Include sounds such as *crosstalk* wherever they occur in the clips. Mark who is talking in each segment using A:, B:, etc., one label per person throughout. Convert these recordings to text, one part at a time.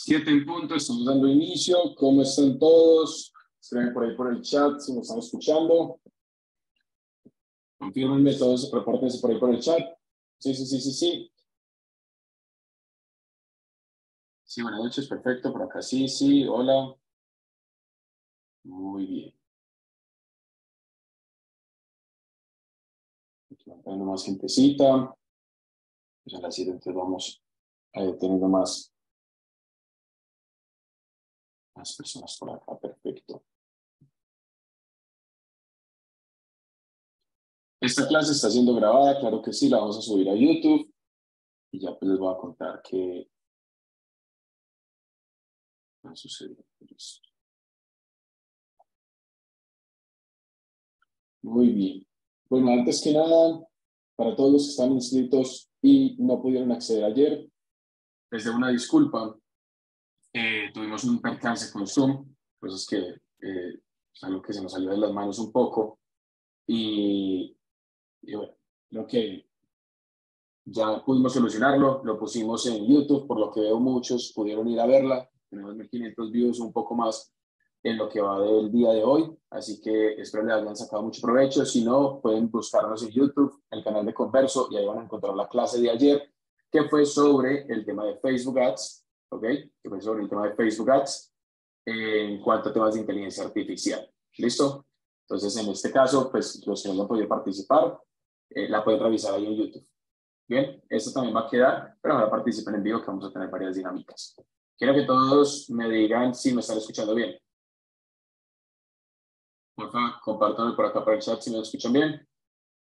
A: Siete en punto, estamos dando inicio. ¿Cómo están todos? Escriben por ahí por el chat si nos están escuchando. Confírmenme todos, repórtense por ahí por el
B: chat. Sí, sí, sí, sí, sí. Sí, buenas noches, perfecto, por acá sí, sí, hola. Muy bien. Levantando más gentecita. Pues la siguiente vamos teniendo más las personas por acá, perfecto. Esta clase está siendo grabada, claro que sí, la vamos a subir a YouTube y ya pues, les voy a contar qué ha sucedido.
A: Muy bien. Bueno, antes que nada, para todos los que están inscritos y no pudieron acceder ayer, les debo una disculpa. Eh, tuvimos un percance con Zoom, es que algo eh, que se nos salió de las manos un poco. Y, bueno, lo que ya pudimos solucionarlo, lo pusimos en YouTube, por lo que veo muchos pudieron ir a verla, tenemos 1500 views, un poco más en lo que va del día de hoy, así que espero les hayan sacado mucho provecho, si no, pueden buscarnos en YouTube, el canal de Converso, y ahí van a encontrar la clase de ayer, que fue sobre el tema de Facebook Ads, ¿ok? Que sobre el tema de Facebook Ads en cuanto a temas de inteligencia artificial. ¿Listo? Entonces, en este caso, pues los que no han podido participar, eh, la pueden revisar ahí en YouTube. Bien, esto también va a quedar, pero ahora participen en vivo que vamos a tener varias dinámicas. Quiero que todos me digan si me están escuchando bien. Por favor, por acá para el chat si me escuchan bien.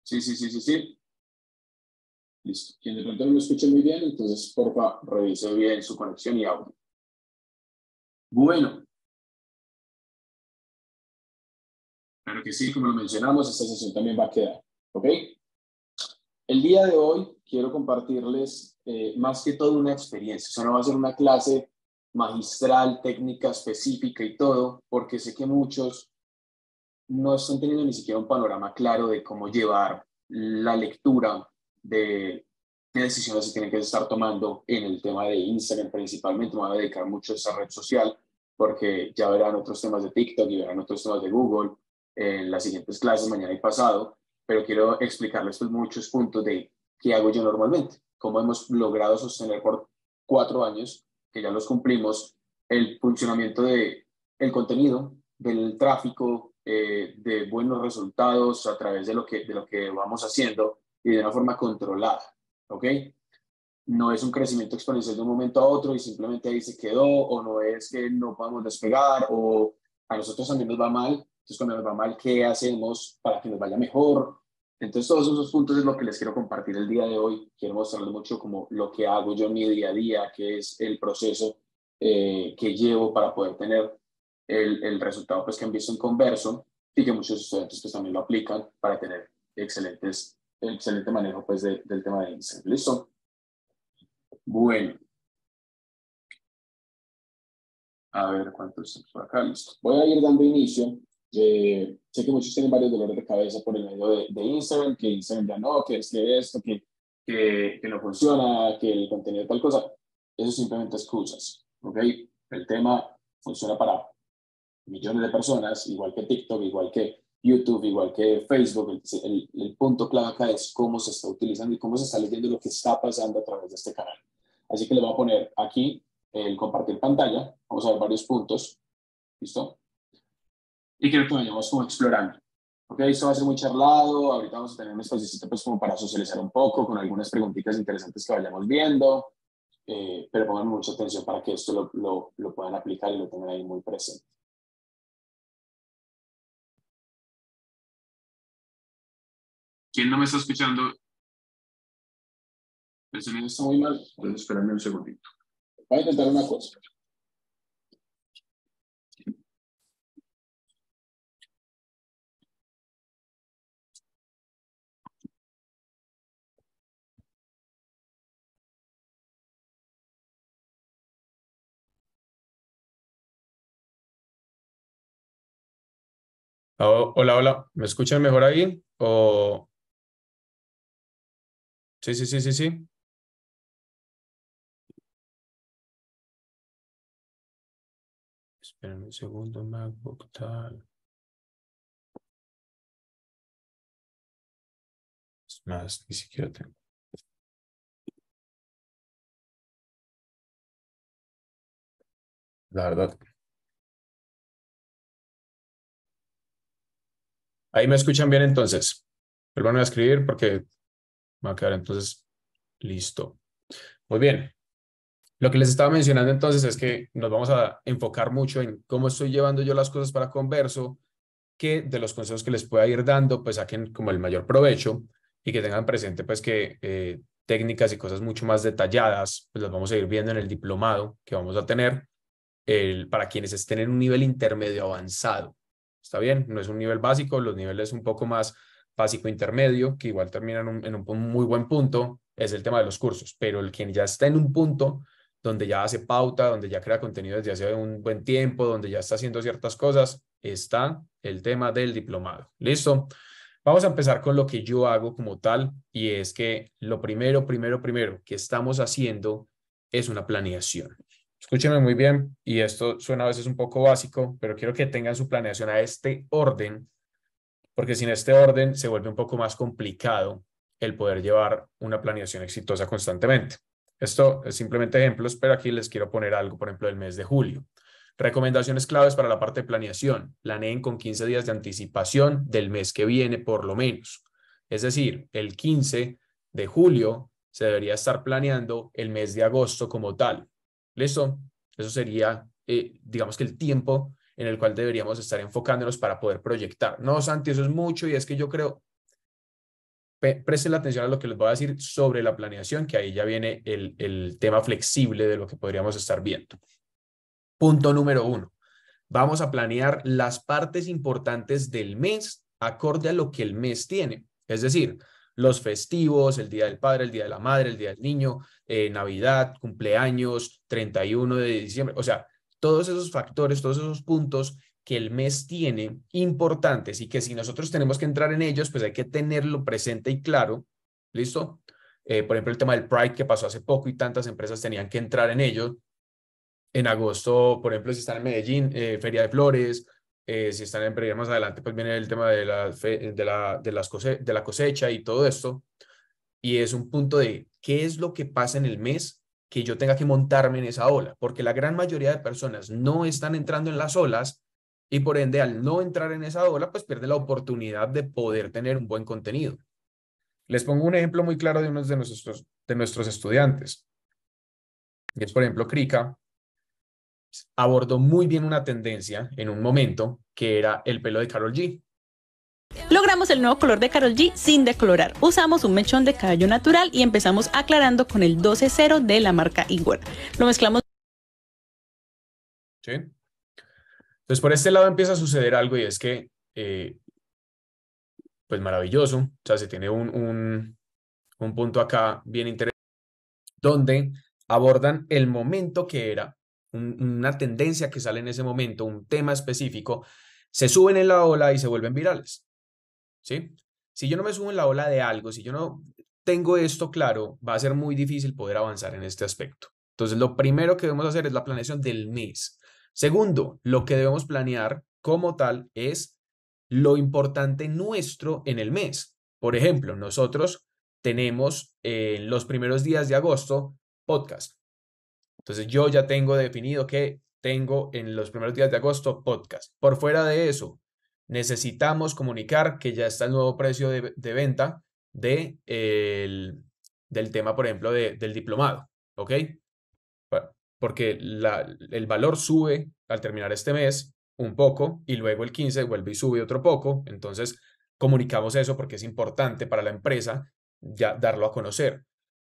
A: Sí, sí, sí, sí, sí. Listo. Quien de pronto no me escuche muy bien, entonces porfa, revise bien su conexión y audio.
B: Bueno. Claro que sí, como lo mencionamos, esta sesión también va a quedar. ¿Ok? El día
C: de hoy quiero compartirles eh, más que todo una experiencia. O sea, no va a ser una clase magistral, técnica específica y todo, porque sé que muchos no están teniendo ni siquiera un panorama claro de cómo llevar la lectura
A: de qué decisiones se tienen que estar tomando en el tema de Instagram principalmente. Me voy a dedicar mucho a esa red social porque ya verán otros temas de TikTok y verán otros temas de Google
C: en las siguientes clases, mañana y pasado, pero quiero explicarles estos pues, muchos puntos de qué hago yo normalmente, cómo hemos logrado sostener por cuatro años, que ya los cumplimos, el funcionamiento del el contenido, del tráfico, eh, de buenos resultados a través de lo que, de lo que vamos haciendo y de una forma controlada, ¿ok? No es un crecimiento exponencial de un momento a otro y simplemente ahí se quedó, o no es que no podemos despegar, o a nosotros también nos va mal, entonces cuando nos
A: va mal, ¿qué hacemos para que nos vaya mejor? Entonces todos esos puntos es lo que les quiero compartir el día de hoy. Quiero mostrarles mucho como lo que hago yo en mi día a día, que es el proceso
C: eh, que llevo para poder tener el, resultado pues, que han visto en Converso
A: y que muchos estudiantes pues, también lo aplican para tener excelentes excelente manejo pues, del tema de Instagram. ¿Listo? Bueno. A ver cuánto es por acá. Voy a ir dando inicio. Eh, sé que muchos tienen varios dolores de cabeza por el medio de, Instagram, que Instagram ya no, que es que esto, que, que, que no funciona, que el contenido tal cosa. Eso simplemente excusas. ¿Ok? El tema funciona para millones de personas, igual que TikTok, igual que YouTube, igual que Facebook, el, punto clave acá es cómo se está utilizando y cómo se está leyendo lo que está pasando a través de este canal. Así que le voy a poner aquí el compartir pantalla. Vamos a ver varios puntos. ¿Listo? Y creo que vayamos como explorando. Ok, esto va a ser muy charlado. Ahorita vamos a tener un espacio pues como para socializar un poco con algunas preguntitas interesantes que vayamos viendo. Eh, pero pongan mucha atención para que esto lo, lo, lo puedan aplicar y lo tengan ahí muy presente.
B: ¿Quién no me está escuchando? El sonido está muy mal. Entonces, espérame un segundito. Voy a intentar una cosa. Oh, hola, hola. ¿Me escuchan mejor ahí? ¿O Sí, sí, sí, sí, sí. Espérenme un segundo, MacBook tal. Es más, ni siquiera tengo. La verdad. Ahí me escuchan bien entonces. van a escribir porque va a quedar
C: entonces listo. Muy bien. Lo que les estaba mencionando entonces es que nos vamos a enfocar mucho en cómo estoy llevando yo las cosas para Converso, que de los consejos que les pueda ir dando, pues saquen como el mayor provecho y que tengan presente pues que eh, técnicas y cosas mucho más detalladas, pues las vamos a ir viendo en el diplomado que vamos a tener el, para quienes estén en un nivel intermedio avanzado. ¿Está bien? No es un nivel básico, los niveles un poco más básico intermedio, que igual termina en un, muy buen punto, es el tema de los cursos, pero el quien ya está en un punto donde ya hace pauta, donde ya crea contenido desde hace un buen tiempo, donde ya está haciendo ciertas cosas, está el tema del diplomado. ¿Listo? Vamos a empezar con lo que yo hago como tal y es que lo primero, primero, primero que estamos haciendo es una planeación. Escúchenme muy bien y esto suena a veces un poco básico, pero quiero que tengan su planeación a este orden porque sin este orden se vuelve un poco más complicado el poder llevar una planeación exitosa constantemente. Esto es simplemente ejemplos, pero aquí les quiero poner algo, por ejemplo, del mes de julio. Recomendaciones claves para la parte de planeación. Planeen con 15 días de anticipación del mes que viene, por lo menos. Es decir, el 15 de julio se debería estar planeando el mes de agosto como tal. ¿Listo? Eso sería, eh, digamos que el tiempo en el cual deberíamos estar enfocándonos para poder proyectar. No, Santi, eso es mucho y es que yo creo, presten atención a lo que les voy a decir sobre la planeación, que ahí ya viene el, el tema flexible de lo que podríamos estar viendo. Punto número uno, vamos a planear las partes importantes del mes acorde a lo que el mes tiene. Es decir, los festivos, el Día del Padre, el Día de la Madre, el Día del Niño, eh, Navidad, cumpleaños, 31 de diciembre. O sea, todos esos factores, todos esos puntos que el mes tiene importantes y que si nosotros tenemos que entrar en ellos, pues hay que tenerlo presente y claro. ¿Listo? Eh, por ejemplo, el tema del Pride que pasó hace poco y tantas empresas tenían que entrar en ellos. En agosto, por ejemplo, si están en Medellín, eh, Feria de Flores, eh, si están en Pereira más adelante, pues viene el tema de la, de, la, de la cosecha y todo esto. Y es un punto de qué es lo que pasa en el mes que yo tenga que montarme en esa ola, porque la gran mayoría de personas no están entrando en las olas y por ende al no entrar en esa ola, pues pierde la oportunidad de poder tener un buen contenido. Les pongo un ejemplo muy claro de uno de nuestros, de nuestros estudiantes, es por ejemplo Krika, abordó muy bien una tendencia en un momento que era el pelo de Carol G. Logramos el nuevo color de Carol G sin decolorar. Usamos un mechón de cabello natural y empezamos aclarando con el 12-0 de la marca Igor. Lo mezclamos. Sí. Entonces, por este lado empieza a suceder algo y es que, eh, pues maravilloso, o sea, se tiene un, un, punto acá bien interesante, donde abordan el momento que era, una tendencia que sale en ese momento, un tema específico, se suben en la ola y se vuelven virales. ¿sí? Si yo no me subo en la ola de algo, si yo no tengo esto claro, va a ser muy difícil poder avanzar en este aspecto. Entonces, lo primero que debemos hacer es la planeación del mes. Segundo, lo que debemos planear como tal es lo importante nuestro en el mes. Por ejemplo, nosotros tenemos eh, en los primeros días de agosto podcast. Entonces, yo ya tengo definido que tengo en los primeros días de agosto podcast. Por fuera de eso, necesitamos comunicar que ya está el nuevo precio de, venta del tema, por ejemplo, del diplomado, ¿ok? Porque el valor sube al terminar este mes un poco y luego el 15 vuelve y sube otro poco. Entonces, comunicamos eso porque es importante para la empresa ya darlo a conocer.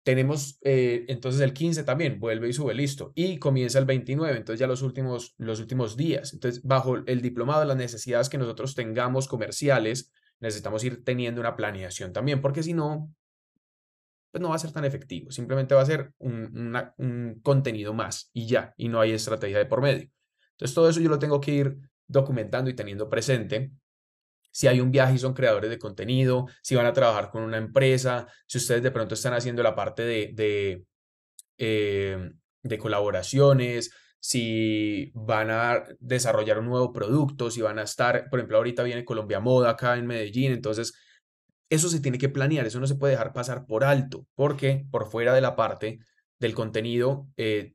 C: Tenemos eh, entonces el 15 también, vuelve y sube, listo. Y comienza el 29, entonces ya los últimos, los últimos días. Entonces, bajo el diplomado, las necesidades que nosotros tengamos comerciales, necesitamos ir teniendo una planeación también, porque si no, pues no va a ser tan efectivo. Simplemente va a ser un, un contenido más y ya, y no hay estrategia de por medio. Entonces, todo eso yo lo tengo que ir documentando y teniendo presente si hay un viaje y son creadores de contenido, si van a trabajar con una empresa, si ustedes de pronto están haciendo la parte de, de, eh, de colaboraciones, si van a desarrollar un nuevo producto, si van a estar, por ejemplo, ahorita viene Colombia Moda acá en Medellín, entonces eso se tiene que planear, eso no se puede dejar pasar por alto, porque por fuera de la parte del contenido, eh,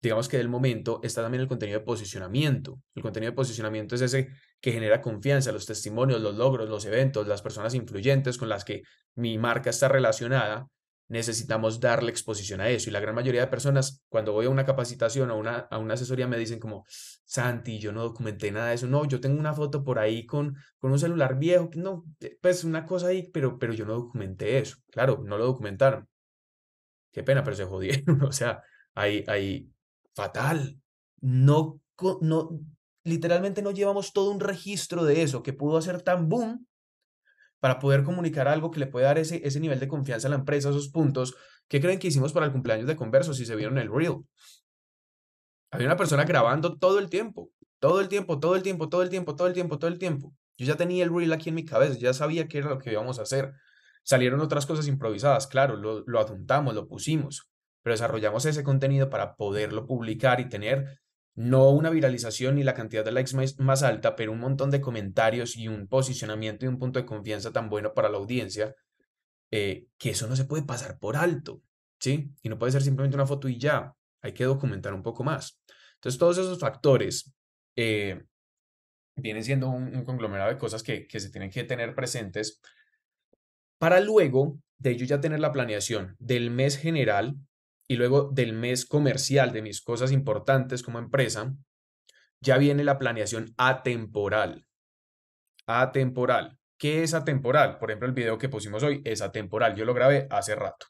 C: digamos que del momento, está también el contenido de posicionamiento. El contenido de posicionamiento es ese que genera confianza, los testimonios, los logros, los eventos, las personas influyentes con las que mi marca está relacionada, necesitamos darle exposición a eso. Y la gran mayoría de personas, cuando voy a una capacitación o una, a una asesoría, me dicen como, Santi, yo no documenté nada de eso. No, yo tengo una foto por ahí con, con un celular viejo, no, eh, pues una cosa ahí, pero, pero yo no documenté eso. Claro, no lo documentaron. Qué pena, pero se jodieron. *laughs* o sea, ahí, ahí, fatal. No, no literalmente no llevamos todo un registro de eso que pudo hacer tan boom para poder comunicar algo que le puede dar ese, nivel de confianza a la empresa, esos puntos. ¿Qué creen que hicimos para el cumpleaños de Converso si se vieron el reel? Había una persona grabando todo el tiempo, todo el tiempo, todo el tiempo, todo el tiempo, todo el tiempo, todo el tiempo. Yo ya tenía el reel aquí en mi cabeza, ya sabía qué era lo que íbamos a hacer. Salieron otras cosas improvisadas, claro, lo, lo adjuntamos, lo pusimos, pero desarrollamos ese contenido para poderlo publicar y tener no una viralización ni la cantidad de likes más, alta, pero un montón de comentarios y un posicionamiento y un punto de confianza tan bueno para la audiencia, eh, que eso no se puede pasar por alto, ¿sí? Y no puede ser simplemente una foto y ya, hay que documentar un poco más. Entonces, todos esos factores eh, vienen siendo un, conglomerado de cosas que, que se tienen que tener presentes para luego de ello ya tener la planeación del mes general y luego del mes comercial de mis cosas importantes como empresa, ya viene la planeación atemporal. Atemporal. ¿Qué es atemporal? Por ejemplo, el video que pusimos hoy es atemporal. Yo lo grabé hace rato.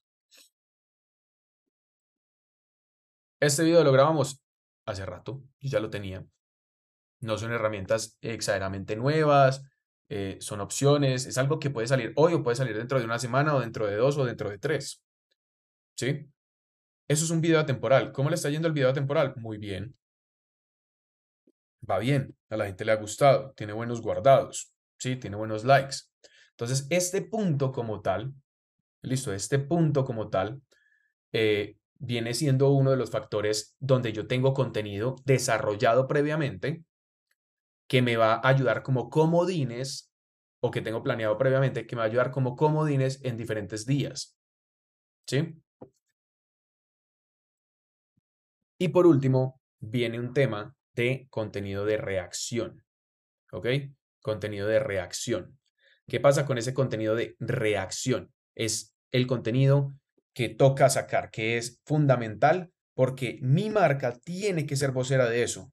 B: Este video lo grabamos hace rato, yo ya lo tenía. No son herramientas exageradamente nuevas,
C: eh, son opciones, es algo que puede salir hoy o puede salir dentro de una semana o dentro de dos o dentro de tres. ¿Sí? Eso es un video atemporal. ¿Cómo le está yendo el video atemporal? Muy bien. Va bien, a la gente le ha gustado, tiene buenos guardados, ¿sí? tiene buenos likes. Entonces, este punto como tal, listo, este punto como tal, eh, viene siendo uno de los factores donde yo tengo contenido desarrollado previamente que me va a ayudar como comodines
B: o que tengo planeado previamente que me va a ayudar como comodines en diferentes días. ¿Sí? Y por último,
A: viene un tema de contenido de reacción. ¿Ok? Contenido de
C: reacción. ¿Qué pasa con ese contenido de reacción? Es el contenido que toca sacar, que es fundamental porque mi marca tiene que ser
B: vocera de eso.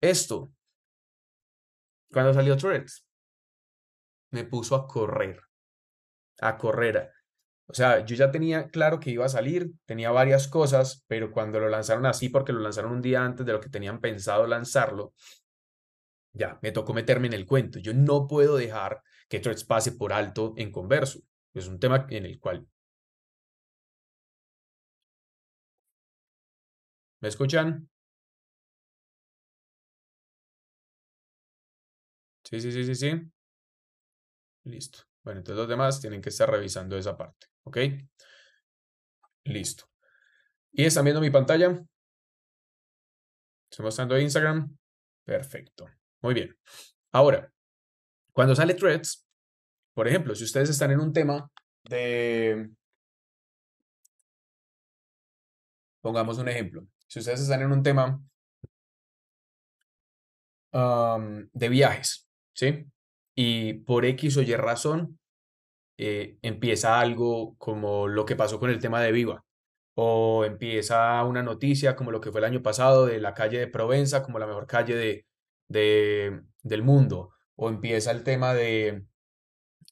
B: Esto, cuando salió Threads, me puso a correr, a correr, o
C: sea, yo ya tenía claro que iba a salir, tenía varias cosas, pero cuando lo lanzaron así, porque lo lanzaron un día antes de lo que tenían pensado lanzarlo, ya me tocó meterme en el cuento. Yo
B: no puedo dejar que Threads pase por alto en Converso. Es un tema en el cual. ¿Me escuchan? Sí, sí, sí,
A: sí, sí. Listo. Bueno, entonces los demás tienen que estar revisando esa parte. ¿Ok? Listo. ¿Y están viendo mi pantalla?
B: ¿Están mostrando Instagram? Perfecto. Muy bien. Ahora, cuando sale Threads, por ejemplo, si ustedes están en un tema de... Pongamos un ejemplo. Si ustedes están en un tema
A: de viajes, ¿sí? Y por X o Y razón, eh, empieza algo
C: como lo que pasó con el tema de Viva, o empieza una noticia como lo que fue el año pasado de la calle de Provenza como la mejor calle de, de del mundo, o empieza el tema de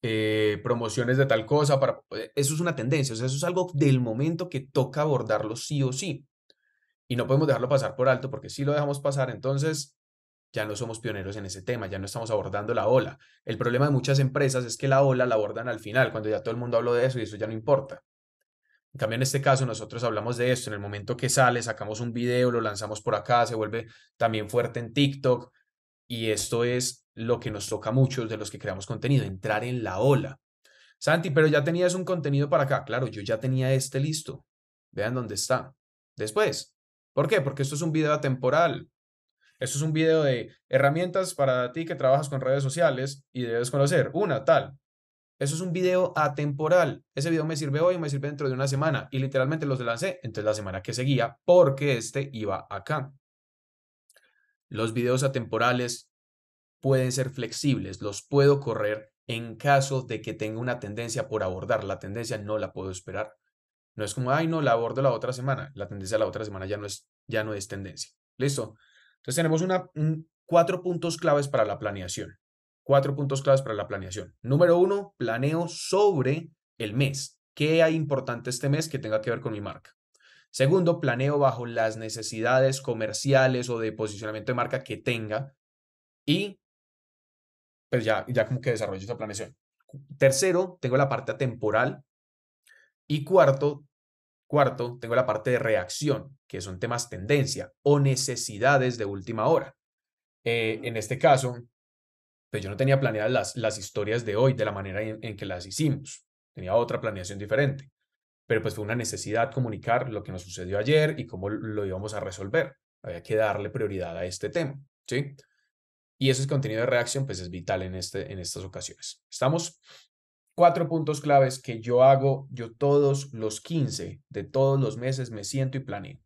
C: eh, promociones de tal cosa, para, eh, eso es una tendencia, eso es algo del momento que toca abordarlo sí o sí. Y no podemos dejarlo pasar por alto, porque si lo dejamos pasar, entonces ya no somos pioneros en ese tema, ya no estamos abordando la ola. El problema de muchas empresas es que la ola la abordan al final, cuando ya todo el mundo habló de eso y eso ya no importa. En cambio, en este caso, nosotros hablamos de esto. En el momento que sale, sacamos un video, lo lanzamos por acá, se vuelve también fuerte en TikTok. Y esto es lo que nos toca a muchos de los que creamos contenido, entrar en la ola. Santi, pero ya tenías un contenido para acá. Claro, yo ya tenía este listo. Vean dónde está. Después. ¿Por qué? Porque esto es un video atemporal eso es un video de herramientas para ti que trabajas con redes sociales y debes conocer. Una, tal. Eso es un video atemporal. Ese video me sirve hoy, me sirve dentro de una semana. Y literalmente los lancé, entonces la semana que seguía, porque este iba acá. Los videos atemporales pueden ser flexibles, los puedo correr en caso de que tenga una tendencia por abordar. La tendencia no la puedo esperar. No es como, ay, no, la abordo la otra semana. La tendencia la otra semana ya no es, ya no es tendencia. Listo. Entonces tenemos una, cuatro puntos claves para la planeación. Cuatro puntos claves para la planeación. Número uno, planeo sobre el mes. ¿Qué hay importante este mes que tenga que ver con mi marca? Segundo, planeo bajo las necesidades comerciales o de posicionamiento de marca que tenga. Y pues ya, ya como que desarrollo esa planeación. Tercero, tengo la parte temporal. Y cuarto, Cuarto, tengo la parte de reacción, que son temas tendencia o necesidades de última hora. Eh, en este caso, pues yo no tenía planeadas las, las historias de hoy de la manera en, que las hicimos. Tenía otra planeación diferente. Pero pues fue una necesidad comunicar lo que nos sucedió ayer y cómo lo íbamos a resolver. Había que darle prioridad a este tema, ¿sí? Y ese contenido de reacción pues es vital en, este, en estas ocasiones. ¿Estamos? cuatro puntos claves que yo hago yo todos los 15 de todos los meses me siento y planeo.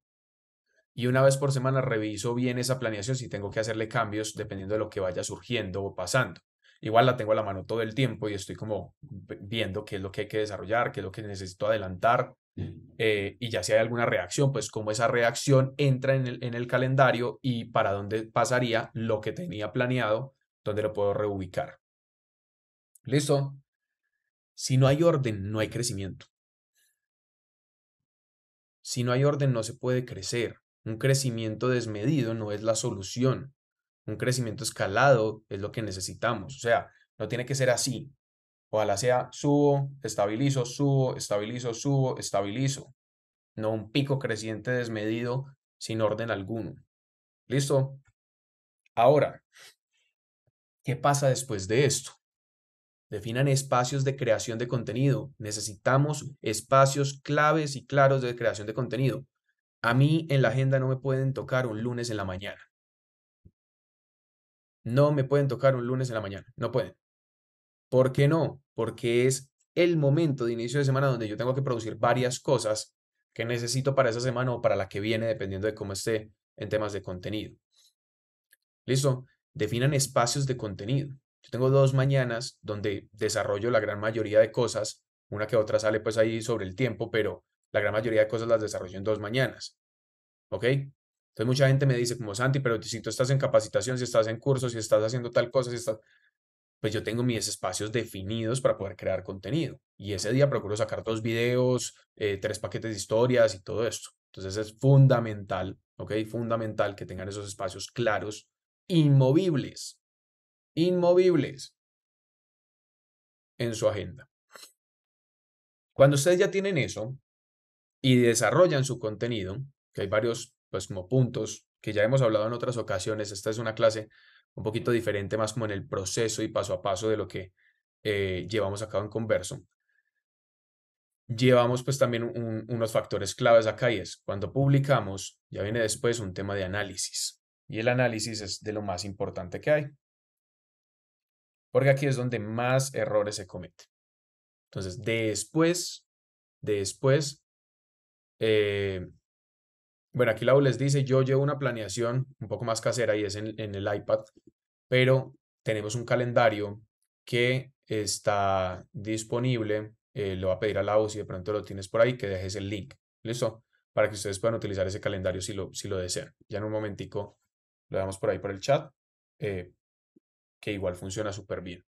C: Y una vez por semana reviso bien esa planeación si tengo que hacerle cambios dependiendo de lo que vaya surgiendo o pasando. Igual la tengo a la mano todo el tiempo y estoy como viendo qué es lo que hay que desarrollar, qué es lo que necesito adelantar. Mm. Eh, y ya si hay alguna reacción, pues cómo esa reacción entra en el, en el calendario y para dónde pasaría lo que tenía planeado, dónde lo puedo reubicar. ¿Listo? Si no hay orden, no hay crecimiento. Si no hay orden, no se puede crecer. Un crecimiento desmedido no es la solución. Un crecimiento escalado es lo que necesitamos. O sea, no tiene que ser así. Ojalá sea subo, estabilizo, subo, estabilizo, subo, estabilizo. No un pico creciente desmedido sin orden alguno. ¿Listo? Ahora, ¿qué pasa después de esto? Definan espacios de creación de contenido. Necesitamos espacios claves y claros de creación de contenido. A mí en la agenda no me pueden tocar un lunes en la mañana. No me pueden tocar un lunes en la mañana. No pueden. ¿Por qué no? Porque es el momento de inicio de semana donde yo tengo que producir varias cosas que necesito para esa semana o para la que viene, dependiendo de cómo esté en temas de contenido. Listo. Definan espacios de contenido. Yo tengo dos mañanas donde desarrollo la gran mayoría de cosas, una que otra sale pues ahí sobre el tiempo, pero la gran mayoría de cosas las desarrollo en dos mañanas. ¿Ok? Entonces mucha gente me dice como Santi, pero si tú estás en capacitación, si estás en cursos, si estás haciendo tal cosa, si estás... Pues yo tengo mis espacios definidos para poder crear contenido. Y ese día procuro sacar dos videos, eh, tres paquetes de historias y todo esto. Entonces es fundamental, ¿ok? Fundamental
B: que tengan esos espacios claros, inmovibles inmovibles en su agenda. Cuando ustedes ya tienen eso y desarrollan su contenido, que hay varios pues, puntos
C: que ya hemos hablado en otras ocasiones, esta es una clase un poquito diferente, más como en el proceso y paso a paso de lo que eh, llevamos a cabo en Converso. Llevamos pues también unos factores claves acá y es cuando publicamos, ya viene después un tema de análisis. Y el análisis es de lo más importante que hay porque aquí es donde más errores se cometen. Entonces, después, después, eh, bueno, aquí la les dice, yo llevo una planeación un poco más casera y es en, el iPad, pero tenemos un calendario que está disponible, eh, lo va a pedir a la si de pronto lo tienes por ahí, que dejes el link, ¿listo? Para que ustedes puedan utilizar ese calendario si lo, si lo desean. Ya en un
A: momentico lo damos por ahí por el chat eh, que igual funciona súper bien.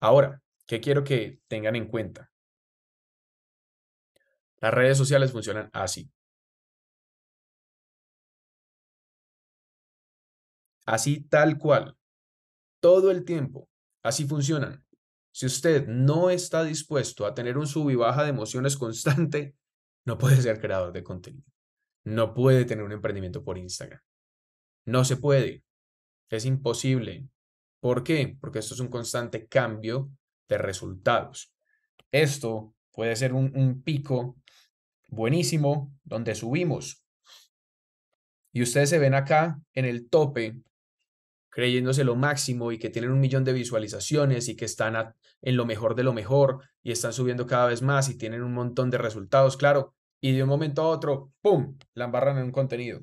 A: Ahora, ¿qué quiero que tengan en cuenta?
B: Las redes sociales funcionan así. Así tal cual. Todo el tiempo.
C: Así funcionan. Si usted no está dispuesto a tener un sub y baja de emociones *laughs* constante, no puede ser creador de contenido. No puede tener un emprendimiento por Instagram. No se puede. Es imposible. ¿Por qué? Porque esto es un constante cambio de resultados. Esto puede ser un, pico buenísimo donde subimos. Y ustedes se ven acá en el tope creyéndose lo máximo y que tienen un millón de visualizaciones y que están en lo mejor de lo mejor y están subiendo cada vez más y tienen un montón de resultados, claro, y de un momento a otro, ¡pum!, la embarran en un contenido.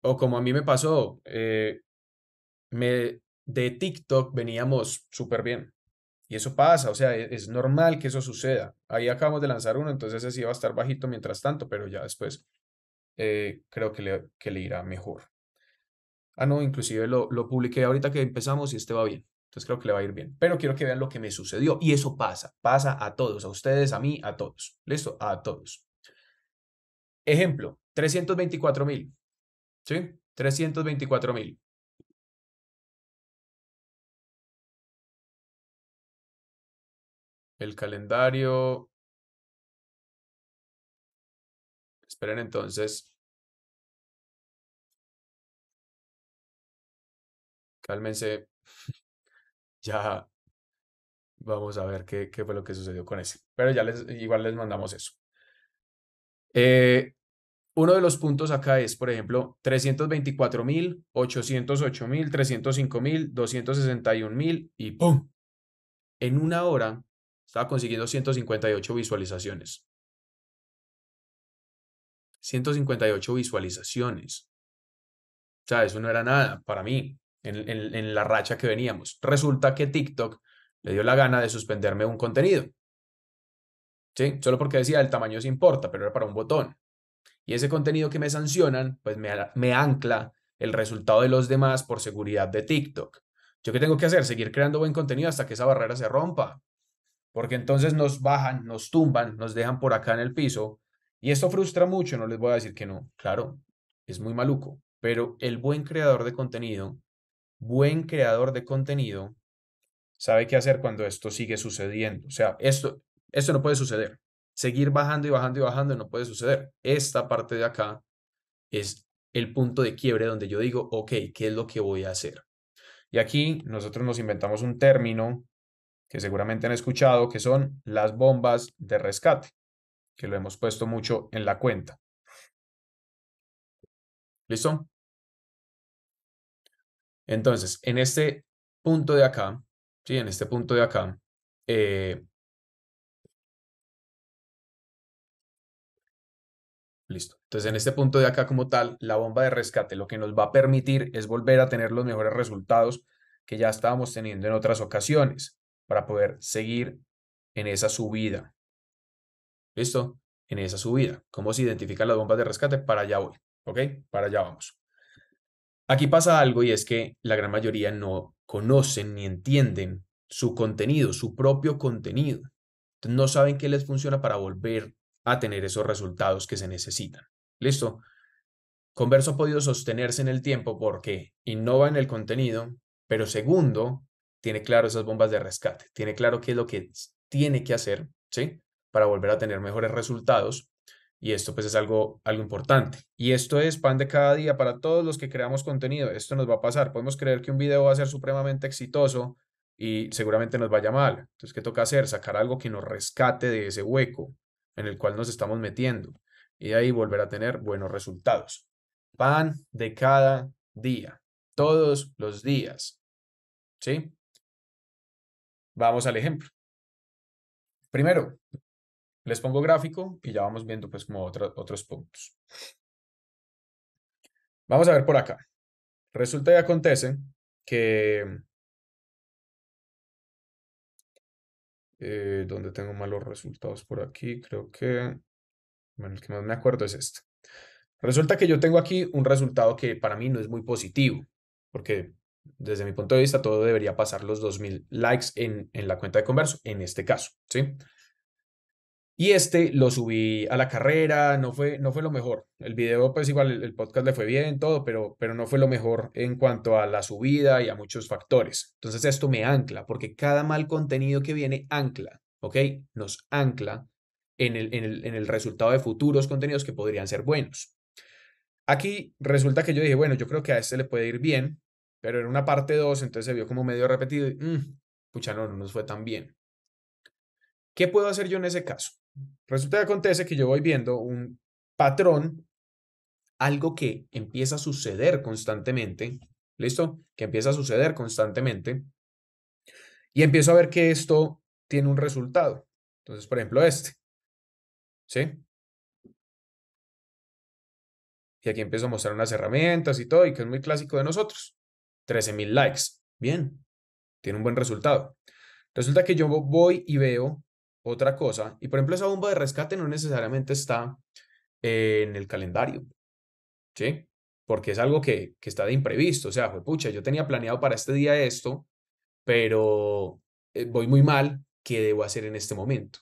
C: O como a mí me pasó, eh, me, de TikTok veníamos súper bien. Y eso pasa, o sea, e, es, normal que eso suceda. Ahí acabamos de lanzar uno, entonces ese va a estar bajito mientras tanto, pero ya después eh, creo que le, irá mejor. Ah, no, inclusive lo, lo publiqué ahorita que empezamos y este va bien. Entonces creo que le va a ir bien. Pero quiero que vean lo que me sucedió. Y eso pasa, pasa a todos, a ustedes,
B: a mí, a todos. ¿Listo? A todos. Ejemplo, 324 mil. ¿Sí? 324 mil. el calendario. Esperen entonces. Cálmense. *laughs* ya vamos a ver qué, qué, fue lo que sucedió con ese. Pero
C: ya les, igual les mandamos eso. Eh, uno de los puntos acá es, por ejemplo, 324 mil, 808 mil, 305 mil, mil y ¡pum! En una hora estaba consiguiendo 158 visualizaciones. 158 visualizaciones. O sea, eso no era nada para mí en, la racha que veníamos. Resulta que TikTok le dio la gana de suspenderme un contenido. ¿Sí? Solo porque decía el tamaño se importa, pero era para un botón. Y ese contenido que me sancionan, pues me ancla el resultado de los demás por seguridad de TikTok. ¿Yo qué tengo que hacer? Seguir creando buen contenido hasta que esa barrera se rompa porque entonces nos bajan, nos tumban, nos dejan por acá en el piso y esto frustra mucho, no les voy a decir que no, claro, es muy maluco, pero el buen creador de contenido, buen creador de contenido, sabe qué hacer cuando esto sigue sucediendo. O sea, esto, esto no puede suceder. Seguir bajando y bajando y bajando no puede suceder. Esta parte de acá es el punto de quiebre donde yo digo, ok, ¿qué es lo que voy a hacer? Y aquí nosotros nos inventamos un término que seguramente han escuchado, que son las bombas
B: de rescate, que lo hemos puesto mucho en la cuenta. ¿Listo? Entonces, en este punto de acá, ¿sí? en este punto de acá, eh, Listo. Entonces, en este punto de acá como
C: tal, la bomba de rescate lo que nos va a permitir es volver a tener los mejores resultados que ya estábamos teniendo en otras ocasiones para poder seguir en esa subida. ¿Listo? En esa subida. ¿Cómo se identifican las bombas de rescate? Para allá voy. ¿Ok? Para allá vamos. Aquí pasa algo y es que la gran mayoría no conocen ni entienden su contenido, su propio contenido. no saben qué les funciona para volver a tener esos resultados que se necesitan. ¿Listo? Converso ha podido sostenerse en el tiempo porque innova en el contenido, pero segundo, tiene claro esas bombas de rescate, tiene claro qué es lo que tiene que hacer, ¿sí? Para volver a tener mejores resultados. Y esto pues es algo, algo importante. Y esto es pan de cada día para todos los que creamos contenido. Esto nos va a pasar. Podemos creer que un video va a ser supremamente exitoso y seguramente nos vaya mal. Entonces, ¿qué toca hacer? Sacar algo que nos rescate de ese hueco en el cual nos estamos metiendo. Y de ahí volver a tener buenos resultados.
B: Pan de cada día. Todos los días. ¿Sí? Vamos al ejemplo. Primero, les pongo gráfico y ya vamos viendo pues como otros puntos. Vamos a ver por acá. Resulta y acontece que... Eh, donde tengo malos resultados por aquí, creo que... Bueno, el que más me acuerdo es este. Resulta que yo tengo
C: aquí un resultado que para mí no es muy positivo, porque desde mi punto de vista, todo debería pasar los 2.000 likes en, en la cuenta de Converso, en este caso, ¿sí? Y este lo subí a la carrera, no fue, no fue lo mejor. El video, pues igual el, podcast le fue bien, todo, pero, pero no fue lo mejor en cuanto a la subida y a muchos factores. Entonces esto me ancla, porque cada mal contenido que viene ancla, ¿ok? Nos ancla en el, en el, en el resultado de futuros contenidos que podrían ser buenos. Aquí resulta que yo dije, bueno, yo creo que a este le puede ir bien, pero era una parte 2, entonces se vio como medio repetido y, mm, pucha, no, no nos fue tan bien. ¿Qué puedo hacer yo en ese caso? Resulta que acontece que yo voy viendo un patrón, algo que empieza a suceder constantemente, ¿listo? Que empieza a suceder constantemente
B: y empiezo a ver que esto tiene un resultado. Entonces, por ejemplo, este, ¿sí? Y aquí empiezo a mostrar unas herramientas y todo, y que es muy clásico de nosotros. 13.000 likes. Bien,
C: tiene un buen resultado. Resulta que yo voy y veo otra cosa y por ejemplo esa bomba de rescate no necesariamente está en el calendario, ¿sí? Porque es algo que, está de imprevisto, o sea, fue pucha, yo tenía planeado para este día esto, pero eh, voy muy mal, ¿qué debo hacer en este momento?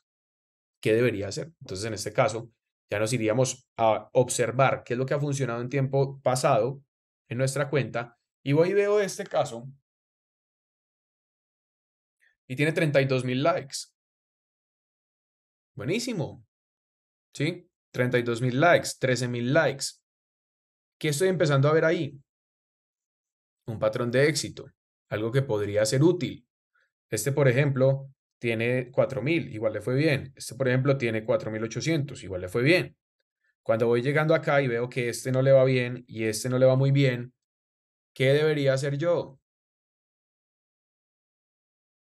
C: ¿Qué debería hacer? Entonces en este caso ya nos iríamos a observar qué es lo que ha funcionado en
B: tiempo pasado en nuestra cuenta y voy y veo este caso y tiene 32.000 mil likes. Buenísimo. ¿Sí? 32.000 mil likes, 13.000 mil likes.
C: ¿Qué estoy empezando a ver ahí? Un patrón de éxito, algo que podría ser útil. Este, por ejemplo, tiene 4000, igual le fue bien. Este, por ejemplo, tiene 4800, igual le fue bien. Cuando voy llegando acá y veo que este no le va bien y este no le va muy bien, ¿Qué debería hacer yo?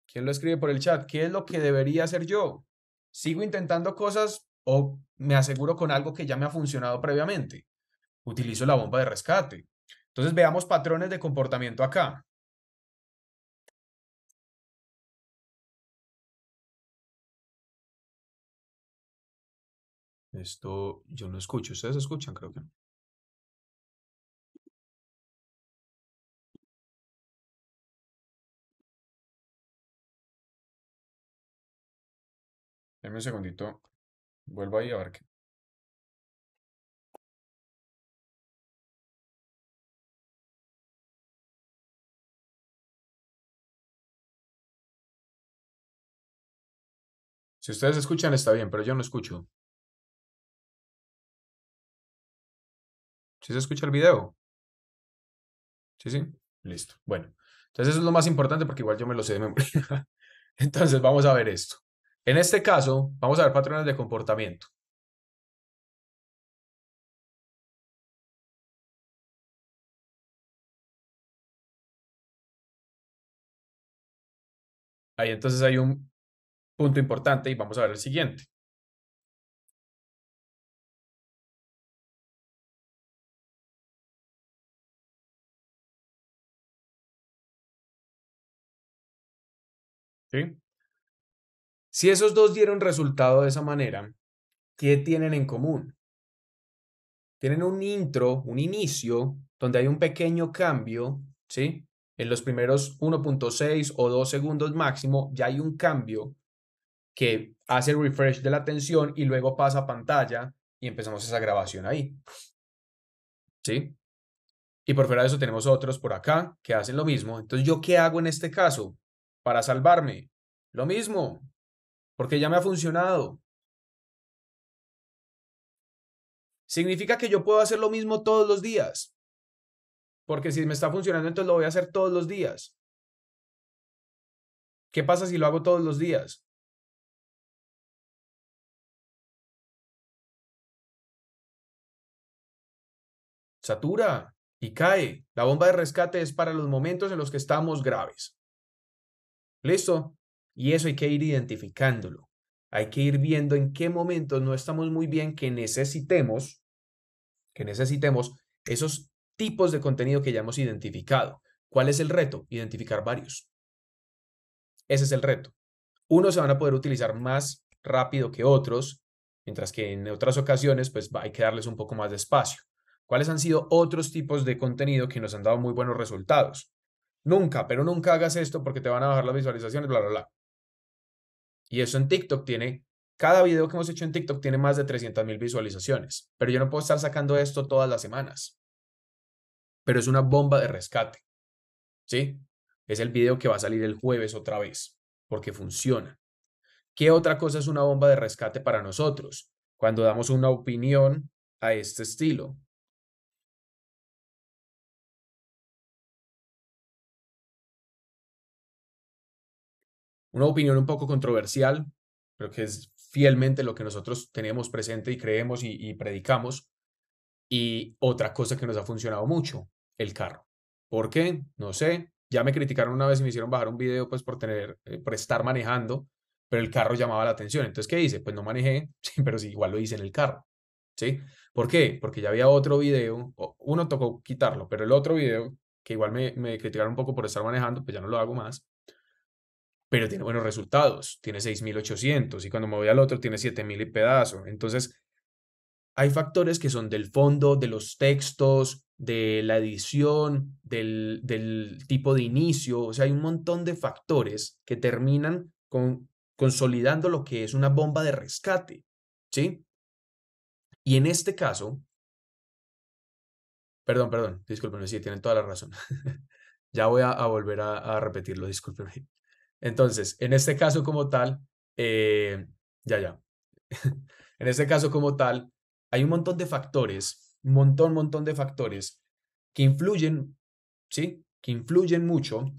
C: ¿Quién lo escribe por el chat? ¿Qué es lo que debería hacer yo? ¿Sigo intentando cosas o me aseguro con algo que ya me ha funcionado previamente?
A: Utilizo
B: la bomba de rescate. Entonces veamos patrones de comportamiento acá. Esto yo no escucho. ¿Ustedes escuchan? Creo que no. Denme un segundito. Vuelvo ahí a ver qué. Si ustedes escuchan está bien, pero yo no escucho. ¿Sí se escucha el video? Sí, sí. Listo. Bueno, entonces eso es lo más importante porque igual yo me lo sé de memoria. *laughs* Entonces vamos a ver esto. En este caso, vamos a ver patrones de comportamiento. Ahí entonces hay un punto importante y vamos a ver el siguiente. ¿Sí? Si esos dos dieron resultado de esa manera, ¿qué tienen en común? Tienen un intro, un
C: inicio, donde hay un pequeño cambio, ¿sí? En los primeros 1.6 o 2 segundos máximo ya hay un cambio que hace el refresh de la atención y luego pasa a pantalla y empezamos esa grabación ahí. ¿Sí? Y por fuera de eso tenemos otros por acá que hacen lo mismo. Entonces, ¿yo qué hago en este
B: caso para salvarme? Lo mismo, porque ya me ha funcionado. Significa que yo puedo hacer lo mismo todos los días, porque si me está funcionando, entonces lo voy a hacer todos los días. ¿Qué pasa si lo hago todos los días? Satura y cae. La bomba de rescate es para los momentos en los que estamos graves.
C: ¿Listo? Y eso hay que ir identificándolo. Hay que ir viendo en qué momento no estamos muy bien que necesitemos, que necesitemos esos tipos de contenido que ya hemos identificado. ¿Cuál es el reto? Identificar varios. Ese es el reto. Unos se van a poder utilizar más rápido que otros, mientras que en otras ocasiones pues hay que darles un poco más de espacio. ¿Cuáles han sido otros tipos de contenido que nos han dado muy buenos resultados? Nunca, pero nunca hagas esto porque te van a bajar las visualizaciones, bla, bla, bla. Y eso en TikTok tiene, cada video que hemos hecho en TikTok tiene más de 300.000 mil visualizaciones, pero yo no puedo estar sacando esto todas las semanas. Pero es una bomba de rescate. ¿Sí? Es el video que va a salir el jueves otra vez, porque funciona. ¿Qué otra cosa es una bomba de rescate
B: para nosotros? Cuando damos una opinión a este estilo, una opinión un poco controversial, pero que es fielmente
C: lo que nosotros tenemos presente y creemos y, predicamos. Y otra cosa que nos ha funcionado mucho, el carro. ¿Por qué? No sé. Ya me criticaron una vez y me hicieron bajar un video pues por tener, eh, estar manejando, pero el carro llamaba la atención. Entonces, ¿qué hice? Pues no manejé, *laughs* pero sí, igual lo hice en el carro. ¿Sí? ¿Por qué? Porque ya había otro video, uno tocó quitarlo, pero el otro video, que igual me, me criticaron un poco por estar manejando, pues ya no lo hago más, pero tiene buenos resultados, tiene 6.800 y cuando me voy al otro tiene 7.000 y pedazo. Entonces, hay factores que son del fondo, de los textos, de la edición, del, del tipo de inicio, o sea, hay un montón de factores que terminan con, consolidando lo que es una bomba de rescate, ¿sí? Y en este caso, perdón, perdón, discúlpenme, sí, tienen toda la razón. *laughs* ya voy a, volver a, a repetirlo, discúlpenme. Entonces, en este caso como tal, eh, ya, ya, *laughs* en este caso como tal, hay un montón de factores, un montón, montón de factores que influyen, ¿sí? Que influyen mucho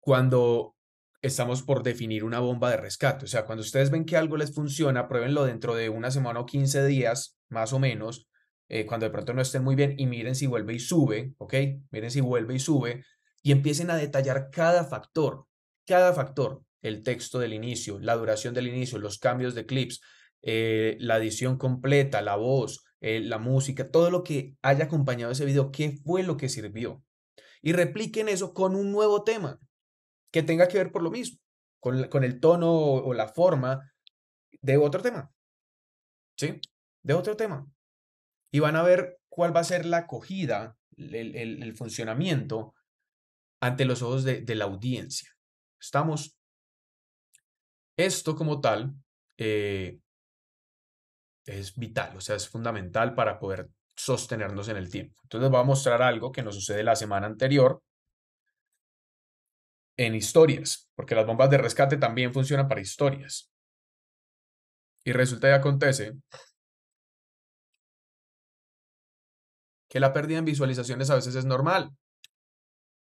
C: cuando estamos por definir una bomba de rescate. O sea, cuando ustedes ven que algo les funciona, pruébenlo dentro de una semana o 15 días, más o menos, eh, cuando de pronto no estén muy bien y miren si vuelve y sube, ¿ok? Miren si vuelve y sube y empiecen a detallar cada factor, cada factor, el texto del inicio, la duración del inicio, los cambios de clips, eh, la edición completa, la voz, eh, la música, todo lo que haya acompañado ese video, qué fue lo que sirvió. Y repliquen eso con un nuevo tema que tenga que ver por lo mismo, con, el tono o, la forma de otro tema. ¿Sí? De otro tema. Y van a ver cuál va a ser la acogida, el funcionamiento ante los ojos de, la audiencia. ¿Estamos? Esto como tal eh, es vital, o sea, es fundamental para poder sostenernos en el tiempo. Entonces voy a mostrar algo que nos sucede la semana anterior
B: en historias, porque las bombas de rescate también funcionan para historias. Y resulta y acontece que la pérdida en visualizaciones a veces es normal.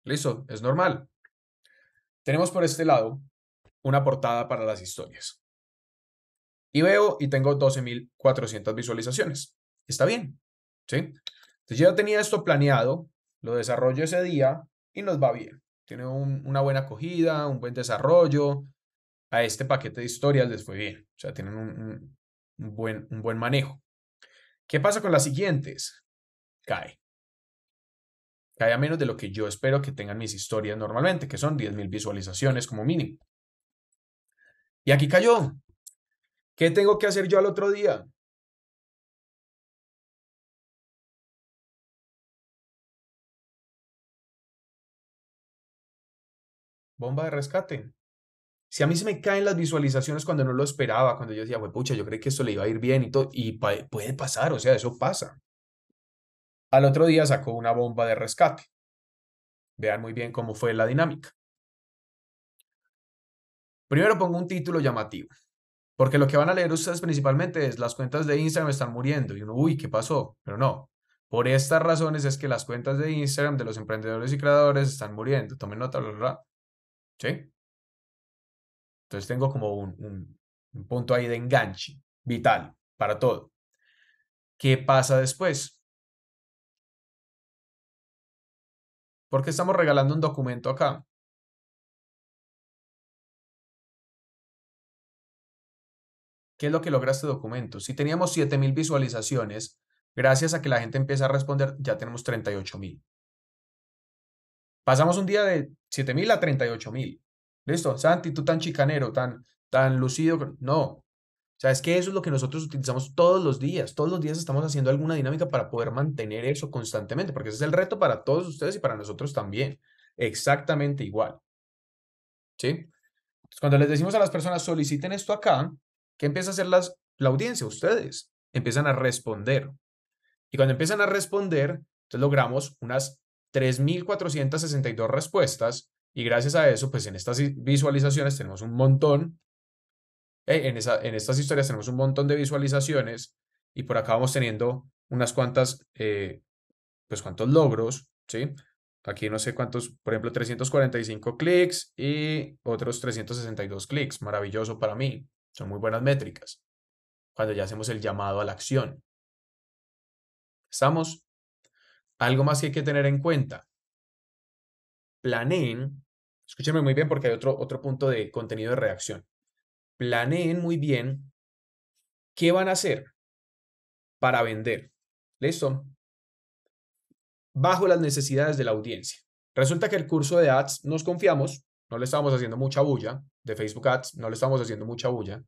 B: Listo, es normal.
C: Tenemos por este lado una portada para las historias. Y veo y tengo 12.400 visualizaciones. Está bien, ¿sí? Entonces yo tenía esto planeado, lo desarrollo ese día y nos va bien. Tiene una buena acogida, un buen desarrollo. A este paquete de historias les fue bien. O sea, tienen buen, un buen manejo. ¿Qué pasa con las siguientes? Cae cae a menos de lo que yo espero que tengan mis historias normalmente,
B: que son 10.000 visualizaciones como mínimo. Y aquí cayó. ¿Qué tengo que hacer yo al otro día? Bomba de rescate. Si a mí se me caen las visualizaciones cuando no lo esperaba,
C: cuando yo decía, pucha, yo creí que esto le iba a ir bien y todo, y puede pasar, o sea, eso pasa.
B: Al otro día sacó una bomba de rescate. Vean muy bien cómo fue la dinámica. Primero pongo un título llamativo, porque
C: lo que van a leer ustedes principalmente es las cuentas de Instagram están muriendo y uno, uy, ¿qué pasó? Pero no, por estas razones es que las cuentas de Instagram de los emprendedores y creadores están muriendo. Tomen nota,
B: ¿verdad? ¿Sí? Entonces tengo como un, un, un punto ahí de enganche vital para todo. ¿Qué pasa después? porque estamos regalando un documento acá. ¿Qué es lo que logra este documento? Si teníamos 7000 visualizaciones, gracias a que la gente
C: empieza a responder, ya tenemos 38000. Pasamos un día de 7000 a 38000. Listo, Santi, tú tan chicanero, tan tan lucido, no, sea, es que eso es lo que nosotros utilizamos todos los días. Todos los días estamos haciendo alguna dinámica para poder mantener eso constantemente, porque ese es el reto para todos ustedes y para nosotros también. Exactamente igual. ¿Sí? Entonces, cuando les decimos a las personas, soliciten esto acá, ¿qué empieza a hacer las, la audiencia? Ustedes empiezan a responder. Y cuando empiezan a responder, entonces logramos unas 3.462 respuestas y gracias a eso, pues en estas visualizaciones tenemos un montón en, estas historias tenemos un montón de visualizaciones y por acá vamos teniendo unas cuantas, eh, pues cuantos logros, ¿sí? Aquí no sé cuántos, por ejemplo, 345 clics y otros 362 clics. Maravilloso para mí. Son muy buenas
B: métricas. Cuando ya hacemos el llamado a la acción. ¿Estamos? Algo más que hay que tener en cuenta. Planeen.
C: Escúchenme muy bien porque hay otro, otro punto de contenido de reacción planeen muy bien qué van a hacer para vender. ¿Listo? Bajo las necesidades de la audiencia. Resulta que el curso de ads nos confiamos, no le estábamos haciendo mucha bulla, de Facebook ads no le estábamos haciendo mucha bulla.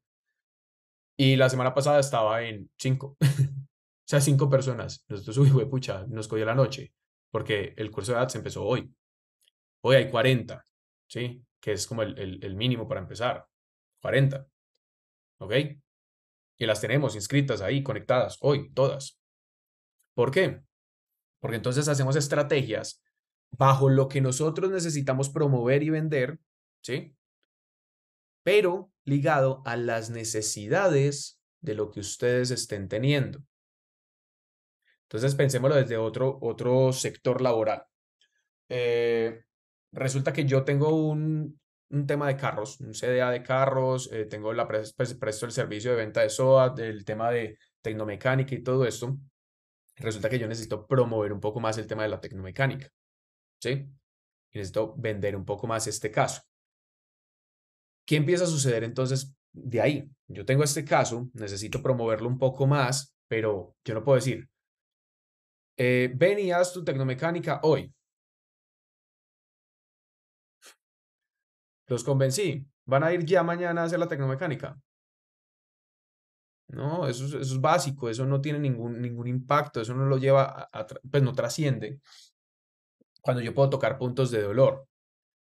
C: Y la semana pasada estaba en cinco, *laughs* o sea, cinco personas. Nosotros, uy, fue pucha, nos cogió la noche, porque el curso de ads empezó hoy. Hoy hay 40, ¿sí? Que es como el mínimo para empezar. 40. ¿Ok? Y las tenemos inscritas ahí, conectadas hoy, todas. ¿Por qué? Porque entonces hacemos estrategias bajo lo que nosotros necesitamos promover y vender, ¿sí? Pero ligado a las necesidades de lo que ustedes estén teniendo. Entonces, pensémoslo desde otro, otro sector laboral. Eh, resulta que yo tengo un un tema de carros, un CDA de carros, eh, tengo la pues, presto el servicio de venta de SOA, el tema de tecnomecánica y todo esto, resulta que yo necesito promover un poco más el tema de la tecnomecánica, ¿sí? necesito vender un poco más este caso. ¿Qué empieza a suceder entonces de ahí? Yo tengo este caso, necesito promoverlo un poco más, pero yo no puedo decir,
B: eh, ven y haz tu tecnomecánica hoy. Los convencí. Van a ir ya mañana a hacer la tecnomecánica.
C: No, eso, es básico, eso no tiene ningún, ningún impacto, eso no lo lleva, pues no trasciende. Cuando yo puedo tocar puntos de dolor.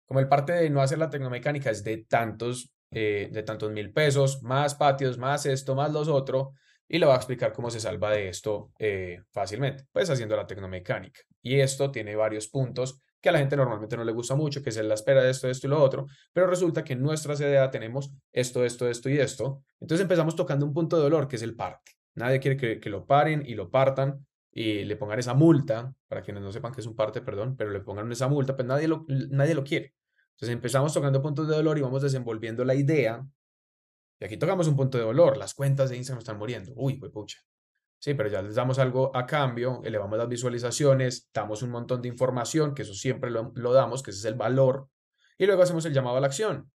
C: Como el parte de no hacer la tecnomecánica es de tantos, eh, de tantos mil pesos, más patios, más esto, más los otros, y le voy a explicar cómo se salva de esto eh, fácilmente, pues haciendo la tecnomecánica. Y esto tiene varios puntos que a la gente normalmente no le gusta mucho, que se la espera de esto, esto y lo otro, pero resulta que en nuestra CDA tenemos esto, esto, esto y esto. Entonces empezamos tocando un punto de dolor que es el parte. Nadie quiere que, lo paren y lo partan y le pongan esa multa, para quienes no sepan que es un parte, perdón, pero le pongan esa multa, pues nadie lo, nadie lo quiere. Entonces empezamos tocando puntos de dolor y vamos desenvolviendo la idea. Y aquí tocamos un punto de dolor, las cuentas de Instagram están muriendo. Uy, pues pucha. Sí, pero ya les damos algo a cambio, elevamos las visualizaciones, damos un montón de información, que eso siempre lo, damos, que ese es el valor, y luego hacemos el llamado a la acción.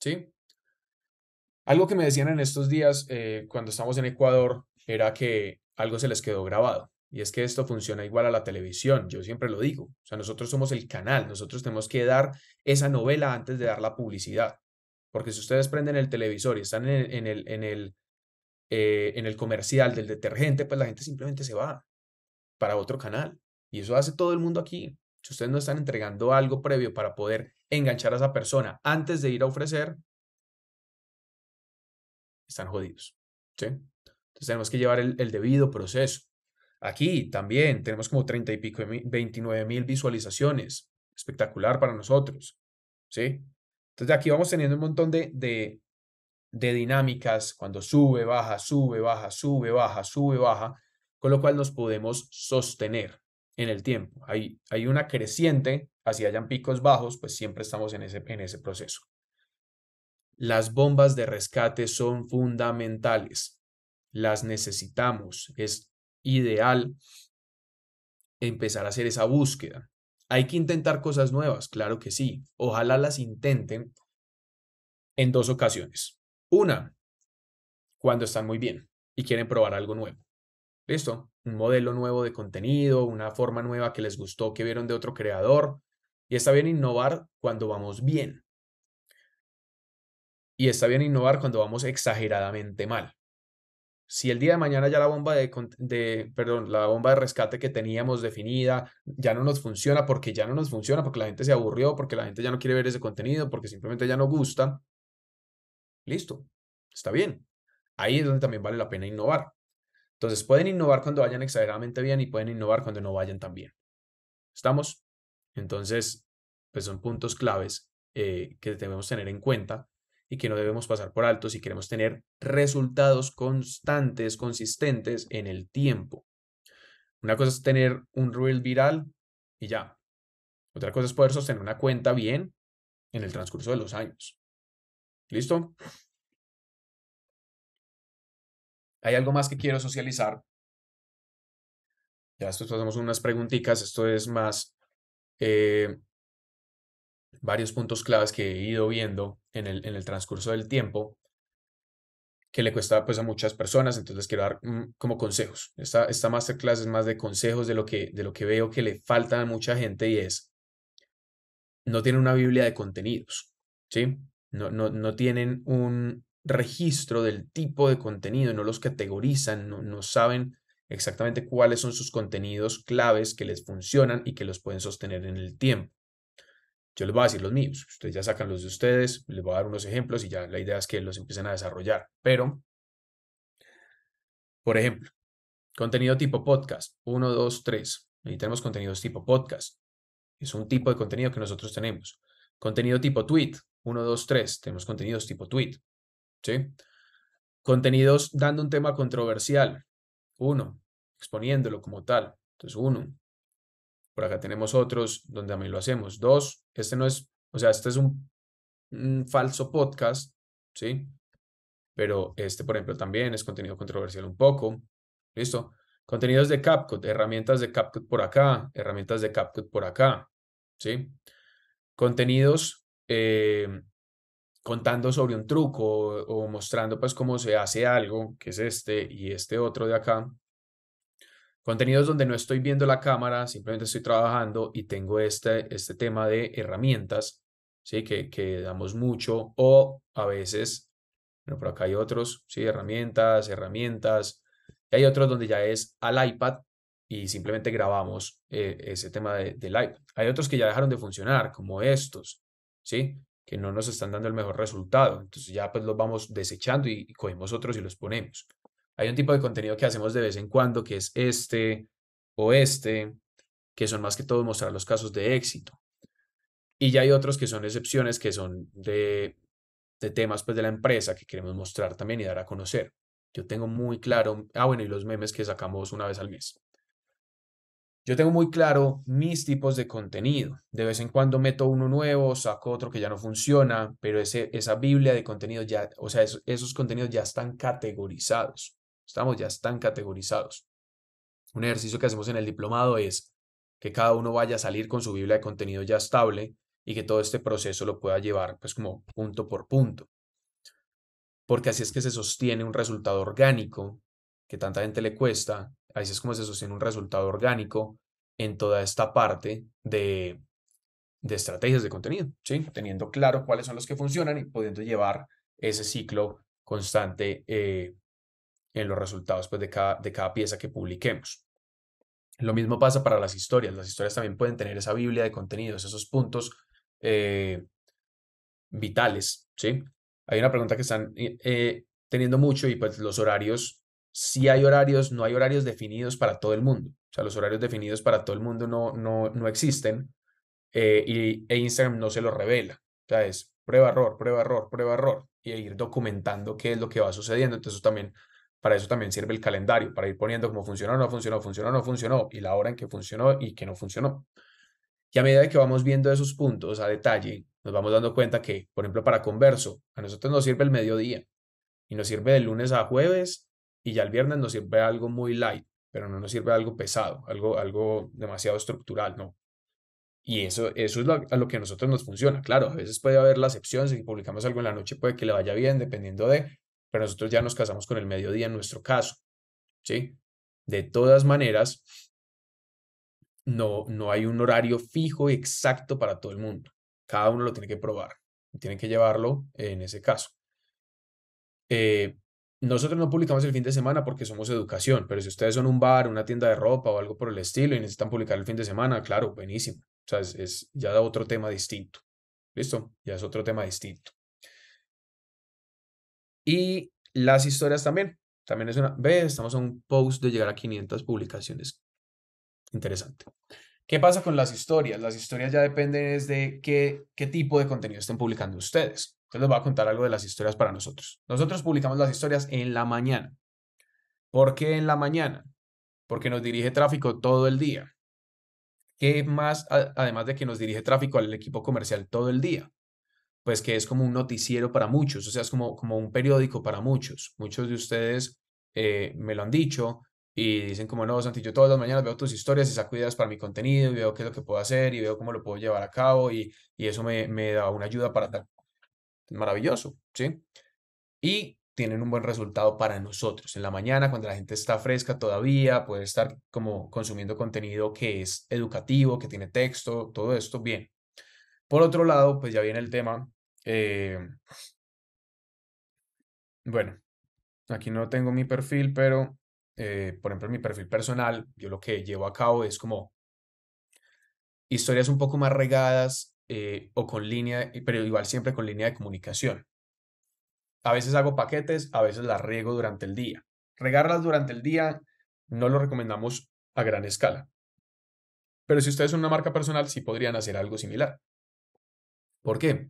C: ¿Sí? Algo que me decían en estos días eh, cuando estamos en Ecuador era que algo se les quedó grabado. Y es que esto funciona igual a la televisión, yo siempre lo digo. O sea, nosotros somos el canal, nosotros tenemos que dar esa novela antes de dar la publicidad. Porque si ustedes prenden el televisor y están en el, en el eh, en el comercial del detergente, pues la gente simplemente se va para otro canal. Y eso hace todo el mundo aquí. Si ustedes no están entregando algo previo para poder enganchar a esa persona antes de ir a ofrecer, están jodidos. ¿sí? Entonces tenemos que llevar el, debido proceso. Aquí también tenemos como 30 y pico, 29 mil visualizaciones. Espectacular para nosotros. ¿sí? Entonces aquí vamos teniendo un montón de, de, de dinámicas cuando sube, baja, sube, baja, sube, baja, sube, baja, con lo cual nos podemos sostener en el tiempo. Hay, hay una creciente, así hayan picos bajos, pues siempre estamos en ese, en ese proceso. Las bombas de rescate son fundamentales, las necesitamos, es ideal empezar a hacer esa búsqueda. Hay que intentar cosas nuevas, claro que sí, ojalá las intenten en dos ocasiones. Una, cuando están muy bien y quieren probar algo nuevo. ¿Listo? Un modelo nuevo de contenido, una forma nueva que les gustó, que vieron de otro creador. Y está bien innovar cuando vamos bien. Y está bien innovar cuando vamos exageradamente mal. Si el día de mañana ya la bomba de, de, perdón, la bomba de rescate que teníamos definida ya no nos funciona porque ya no nos funciona, porque la gente se aburrió, porque la gente ya no quiere ver ese contenido, porque simplemente ya no gusta, Listo, está bien. Ahí es donde también vale la pena innovar. Entonces pueden innovar cuando vayan exageradamente bien y pueden innovar cuando no vayan tan bien. ¿Estamos? Entonces, pues son puntos claves eh, que debemos tener en cuenta y que no debemos pasar por alto si queremos tener resultados constantes, consistentes en el tiempo. Una cosa es tener un reel viral y ya. Otra cosa es poder sostener
B: una cuenta bien en el transcurso de los años. ¿Listo? Hay algo más que quiero socializar. Ya esto hacemos unas preguntitas. Esto es más eh,
C: varios puntos claves que he ido viendo en el, en el transcurso del tiempo que le cuesta pues a muchas personas, entonces les quiero dar mm, como consejos. Esta, esta masterclass es más de consejos de lo, que, de lo que veo que le falta a mucha gente y es, no tiene una Biblia de contenidos, ¿sí? no, tienen un registro del tipo de contenido, no los categorizan, no, no saben exactamente cuáles son sus contenidos claves que les funcionan y que los pueden sostener en el tiempo. Yo les voy a decir los míos, ustedes ya sacan los de ustedes, les voy a dar unos ejemplos y ya la idea es que los empiecen a desarrollar. Pero, por ejemplo, contenido tipo podcast, 1, 2, 3. Ahí tenemos contenidos tipo podcast. Es un tipo de contenido que nosotros tenemos. Contenido tipo tweet, 1, 2, 3. Tenemos contenidos tipo tweet. ¿sí? Contenidos dando un tema controversial. 1. Exponiéndolo como tal. Entonces, 1. Por acá tenemos otros donde también lo hacemos. 2. Este no es, o sea, este es un, un falso podcast. ¿Sí? Pero este, por ejemplo, también es contenido controversial un poco. ¿Listo? Contenidos de CapCut, herramientas de CapCut por acá, herramientas de CapCut por acá. ¿Sí? Contenidos Em, contando sobre un truco o, mostrando pues cómo se hace algo, que es este y este otro de acá. Contenidos donde no estoy viendo la cámara, simplemente estoy trabajando y tengo este, este tema de herramientas, ¿sí? Que, que damos mucho o a veces, bueno, por acá hay otros, ¿sí? Herramientas, herramientas. hay otros donde ya es al iPad y simplemente grabamos eh, ese tema de, del iPad. Hay otros que ya dejaron de funcionar, como estos. Que no nos están dando el mejor resultado. Entonces ya pues los vamos desechando y, cogemos otros y los ponemos. Hay un tipo de contenido que hacemos de vez en cuando que es este o este, que son más que todo mostrar los casos de éxito. Y ya hay otros que son excepciones que son de, de temas pues de la empresa que queremos mostrar también y dar a conocer. Yo tengo muy claro, ah bueno, y los memes que sacamos una vez al mes. Yo tengo muy claro mis tipos de contenido. De vez en cuando meto uno nuevo, saco otro que ya no funciona, pero esa Biblia de contenido ya, o sea, esos, contenidos ya están categorizados. Estamos, ya están categorizados. Un ejercicio que hacemos en el diplomado es que cada uno vaya a salir con su Biblia de contenido ya estable y que todo este proceso lo pueda llevar pues como punto por punto. Porque así es que se sostiene un resultado orgánico que tanta gente le cuesta Así es como se sostiene un resultado orgánico en toda esta parte de, de estrategias de contenido, ¿sí? teniendo claro cuáles son los que funcionan y pudiendo llevar ese ciclo constante eh, en los resultados pues, de, cada, de cada pieza que publiquemos. Lo mismo pasa para las historias. Las historias también pueden tener esa biblia de contenidos, esos puntos eh, vitales, ¿sí? Hay una pregunta que están eh, teniendo mucho y pues los horarios si hay horarios, no hay horarios definidos para todo el mundo. O sea, los horarios definidos para todo el mundo no, no, existen eh, y, e Instagram no se lo revela. O sea, es prueba error, prueba error, prueba error y e ir documentando qué es lo que va sucediendo. Entonces también, para eso también sirve el calendario, para ir poniendo cómo funcionó, no funcionó, funcionó, no funcionó y la hora en que funcionó y que no funcionó. Y a medida que vamos viendo esos puntos a detalle, nos vamos dando cuenta que, por ejemplo, para converso, a nosotros nos sirve el mediodía y nos sirve de lunes a jueves y ya el viernes nos sirve algo muy light, pero no nos sirve algo pesado, algo, algo demasiado estructural, no. Y eso, eso es lo, a lo que a nosotros nos funciona. Claro, a veces puede haber la excepción, si publicamos algo en la noche puede que le vaya bien, dependiendo de, pero nosotros ya nos casamos con el mediodía en nuestro caso, ¿sí? De todas maneras, no, no hay un horario fijo y exacto para todo el mundo. Cada uno lo tiene que probar, tiene que llevarlo en ese caso. Eh, nosotros no publicamos el fin de semana porque somos educación, pero si ustedes son un bar, una tienda de ropa o algo por el estilo y necesitan publicar el fin de semana, claro, buenísimo. O sea, es, ya da otro tema distinto. ¿Listo? Ya es otro tema distinto. Y las historias también. También es una... Ve, estamos a un post de llegar a 500 publicaciones. Interesante. ¿Qué pasa con las historias? Las historias ya dependen de qué, qué tipo de contenido estén publicando ustedes. Entonces les voy a contar algo de las historias para nosotros. Nosotros publicamos las historias en la mañana. ¿Por qué en la mañana? Porque nos dirige tráfico todo el día. ¿Qué más, además de que nos dirige tráfico al equipo comercial todo el día? Pues que es como un noticiero para muchos, o sea, es como, como un periódico para muchos. Muchos de ustedes eh, me lo han dicho y dicen como, no, Santi, yo todas las mañanas veo tus historias y saco ideas para mi contenido y veo qué es lo que puedo hacer y veo cómo lo puedo llevar a cabo y, eso me, da una ayuda para dar maravilloso, ¿sí? Y tienen un buen resultado para nosotros. En la mañana, cuando la gente está fresca todavía, puede estar como consumiendo contenido que es educativo, que tiene texto, todo esto, bien. Por otro lado, pues ya viene el tema. Eh, bueno, aquí no tengo mi perfil, pero, eh, por ejemplo, mi perfil personal, yo lo que llevo a cabo es como historias un poco más regadas eh, o con línea, pero igual siempre con línea de comunicación. A veces hago paquetes, a veces las riego durante el día. Regarlas durante el día no lo recomendamos a gran escala. Pero si ustedes son una marca personal, sí podrían hacer algo similar. ¿Por qué?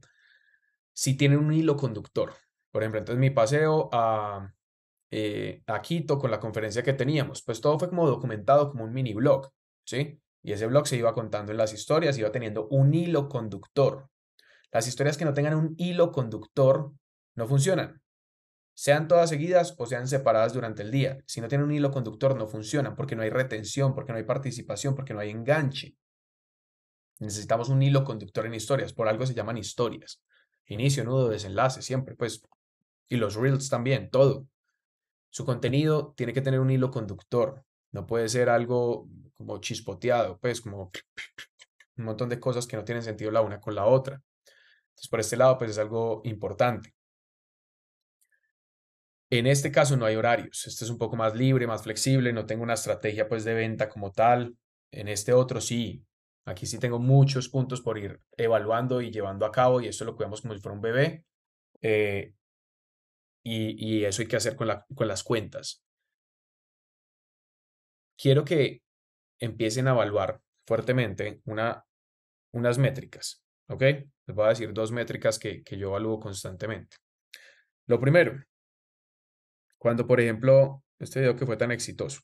C: Si tienen un hilo conductor. Por ejemplo, entonces mi paseo a, eh, a Quito con la conferencia que teníamos, pues todo fue como documentado como un mini blog, ¿sí? Y ese blog se iba contando en las historias, iba teniendo un hilo conductor. Las historias que no tengan un hilo conductor no funcionan. Sean todas seguidas o sean separadas durante el día. Si no tienen un hilo conductor, no funcionan porque no hay retención, porque no hay participación, porque no hay enganche. Necesitamos un hilo conductor en historias. Por algo se llaman historias. Inicio, nudo, desenlace, siempre, pues. Y los reels también, todo. Su contenido tiene que tener un hilo conductor. No puede ser algo como chispoteado, pues como un montón de cosas que no tienen sentido la una con la otra. Entonces, por este lado, pues es algo importante. En este caso no hay horarios, este es un poco más libre, más flexible, no tengo una estrategia pues de venta como tal. En este otro sí, aquí sí tengo muchos puntos por ir evaluando y llevando a cabo y eso lo cuidamos como si fuera un bebé. Eh, y, y, eso hay que hacer con, la, con las cuentas. Quiero que empiecen a evaluar fuertemente una, unas métricas. ¿Ok? Les voy a decir dos métricas que, que yo evalúo constantemente. Lo primero, cuando por ejemplo, este video que fue tan exitoso,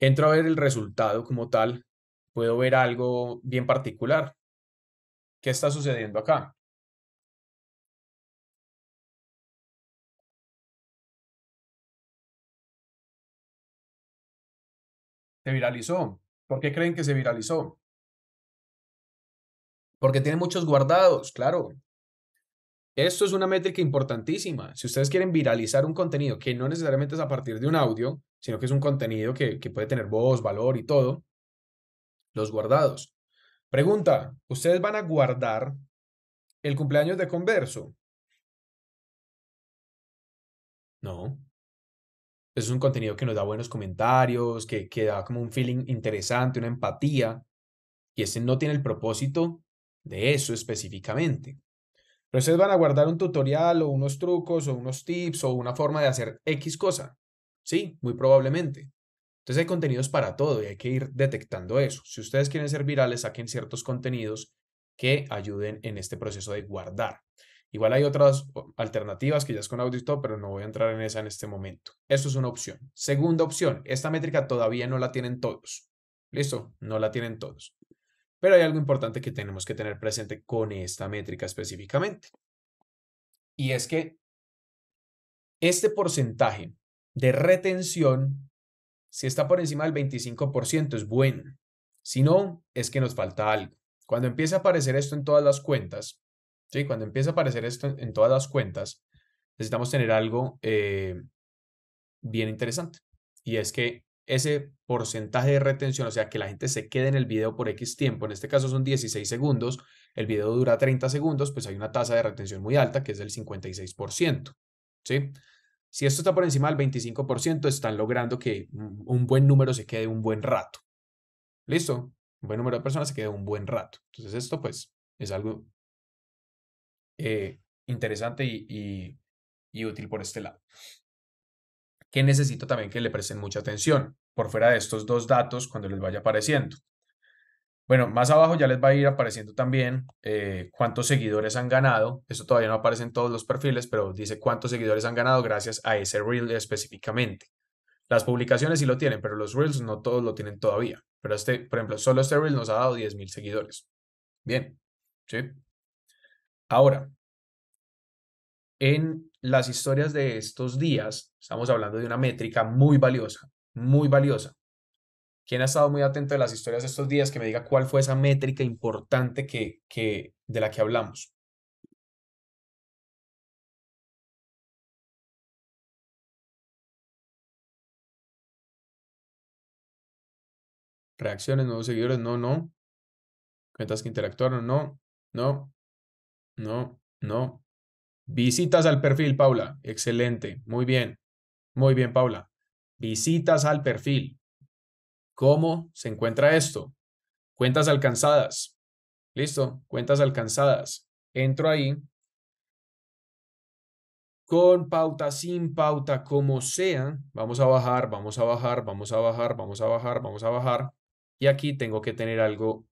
B: entro a ver el resultado como tal, puedo ver algo bien particular. ¿Qué está sucediendo acá? Se viralizó. ¿Por qué creen que se viralizó? Porque tiene muchos guardados, claro. Esto es una métrica importantísima.
C: Si ustedes quieren viralizar un contenido que no necesariamente es a partir de un audio, sino que es un contenido que, puede tener voz, valor y todo, los guardados. Pregunta,
B: ¿ustedes van a guardar el cumpleaños de Converso? No es un contenido que nos da buenos comentarios,
C: que, da como un feeling interesante, una empatía, y este no tiene el propósito de eso específicamente. Pero ustedes van a guardar un tutorial o unos trucos o unos tips o una forma de hacer X cosa. Sí, muy probablemente. Entonces hay contenidos para todo y hay que ir detectando eso. Si ustedes quieren ser virales, saquen ciertos contenidos que ayuden en este proceso de guardar. Igual hay otras alternativas que ya es con audio pero no voy a entrar en esa en este momento. Eso es una opción. Segunda opción, esta métrica todavía no la tienen todos. ¿Listo? No la tienen todos. Pero hay algo importante que tenemos que tener presente con esta métrica específicamente. Y es que este porcentaje de retención, si está por encima del 25%, es bueno. Si no, es que nos falta algo. Cuando empiece a aparecer esto en todas las cuentas, ¿sí? Cuando empieza a aparecer esto en todas las cuentas, necesitamos tener algo eh, bien interesante. Y es que ese porcentaje de retención, o sea, que la gente se quede en el video por X tiempo, en este caso son 16 segundos, el video dura 30 segundos, pues hay una tasa de retención muy alta, que es del 56%. ¿sí? Si esto está por encima del 25%, están logrando que un buen número se quede un buen rato. ¿Listo? Un buen número de personas se quede un buen rato. Entonces esto pues es algo eh, interesante y, y, útil por este lado. Que necesito también que le presten mucha atención por fuera de estos dos datos cuando les vaya apareciendo. Bueno, más abajo ya les va a ir apareciendo también eh, cuántos seguidores han ganado. Esto todavía no aparece en todos los perfiles, pero dice cuántos seguidores han ganado gracias a ese reel específicamente. Las publicaciones sí lo tienen, pero los reels no todos lo tienen todavía. Pero este, por ejemplo, solo este reel nos ha dado 10.000 seguidores. Bien, ¿sí? Ahora, en las historias de estos días, estamos hablando de una métrica muy valiosa, muy valiosa. ¿Quién ha estado muy atento de las historias de estos días que me diga cuál fue esa métrica importante
B: que, que, de la que hablamos? Reacciones, nuevos seguidores, no, no. Cuentas que interactuaron, no, no no, no. Visitas al perfil,
C: Paula. Excelente, muy bien. Muy bien, Paula. Visitas al perfil.
B: ¿Cómo se encuentra esto? Cuentas alcanzadas. Listo, cuentas alcanzadas. Entro ahí.
C: Con pauta, sin pauta, como sea, vamos a bajar, vamos a bajar, vamos a bajar, vamos a bajar, vamos a bajar. Y aquí tengo que tener algo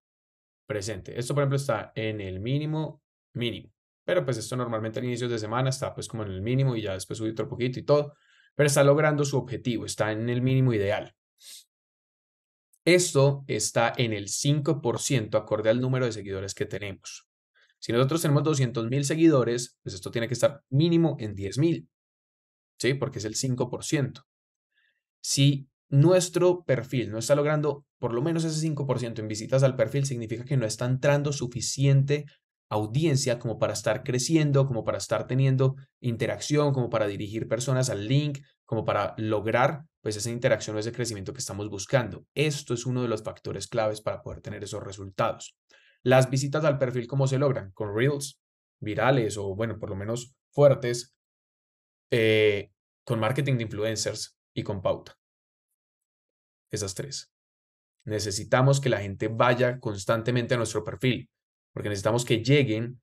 C: presente. Esto, por ejemplo, está en el mínimo mínimo. Pero pues esto normalmente a inicios de semana está pues como en el mínimo y ya después sube otro poquito y todo. Pero está logrando su objetivo, está en el mínimo ideal. Esto está en el 5% acorde al número de seguidores que tenemos. Si nosotros tenemos 200.000 seguidores, pues esto tiene que estar mínimo en 10.000, ¿sí? Porque es el 5%. Si nuestro perfil no está logrando por lo menos ese 5% en visitas al perfil, significa que no está entrando suficiente audiencia como para estar creciendo, como para estar teniendo interacción, como para dirigir personas al link, como para lograr pues esa interacción o ese crecimiento que estamos buscando. Esto es uno de los factores claves para poder tener esos resultados. Las visitas al perfil, ¿cómo se logran? Con reels virales o, bueno, por lo menos fuertes, eh, con marketing de influencers y con pauta. Esas tres. Necesitamos que la gente vaya constantemente a nuestro perfil porque necesitamos que lleguen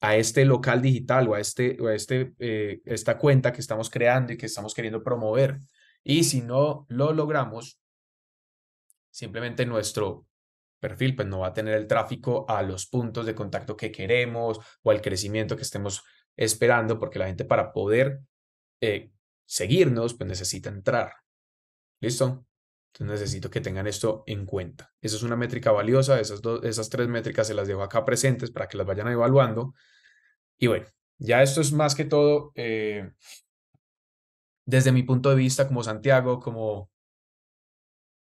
C: a este local digital o a, este, o a este, eh, esta cuenta que estamos creando y que estamos queriendo promover. Y si no lo logramos, simplemente nuestro perfil pues no va a tener el tráfico a los puntos de contacto que queremos o al crecimiento que estemos esperando, porque la gente para poder eh, seguirnos pues necesita entrar. ¿Listo? Entonces necesito que tengan esto en cuenta. Esa es una métrica valiosa, esas, dos, esas tres métricas se las dejo acá presentes para que las vayan evaluando. Y bueno, ya esto es más que todo eh, desde mi punto de vista como Santiago, como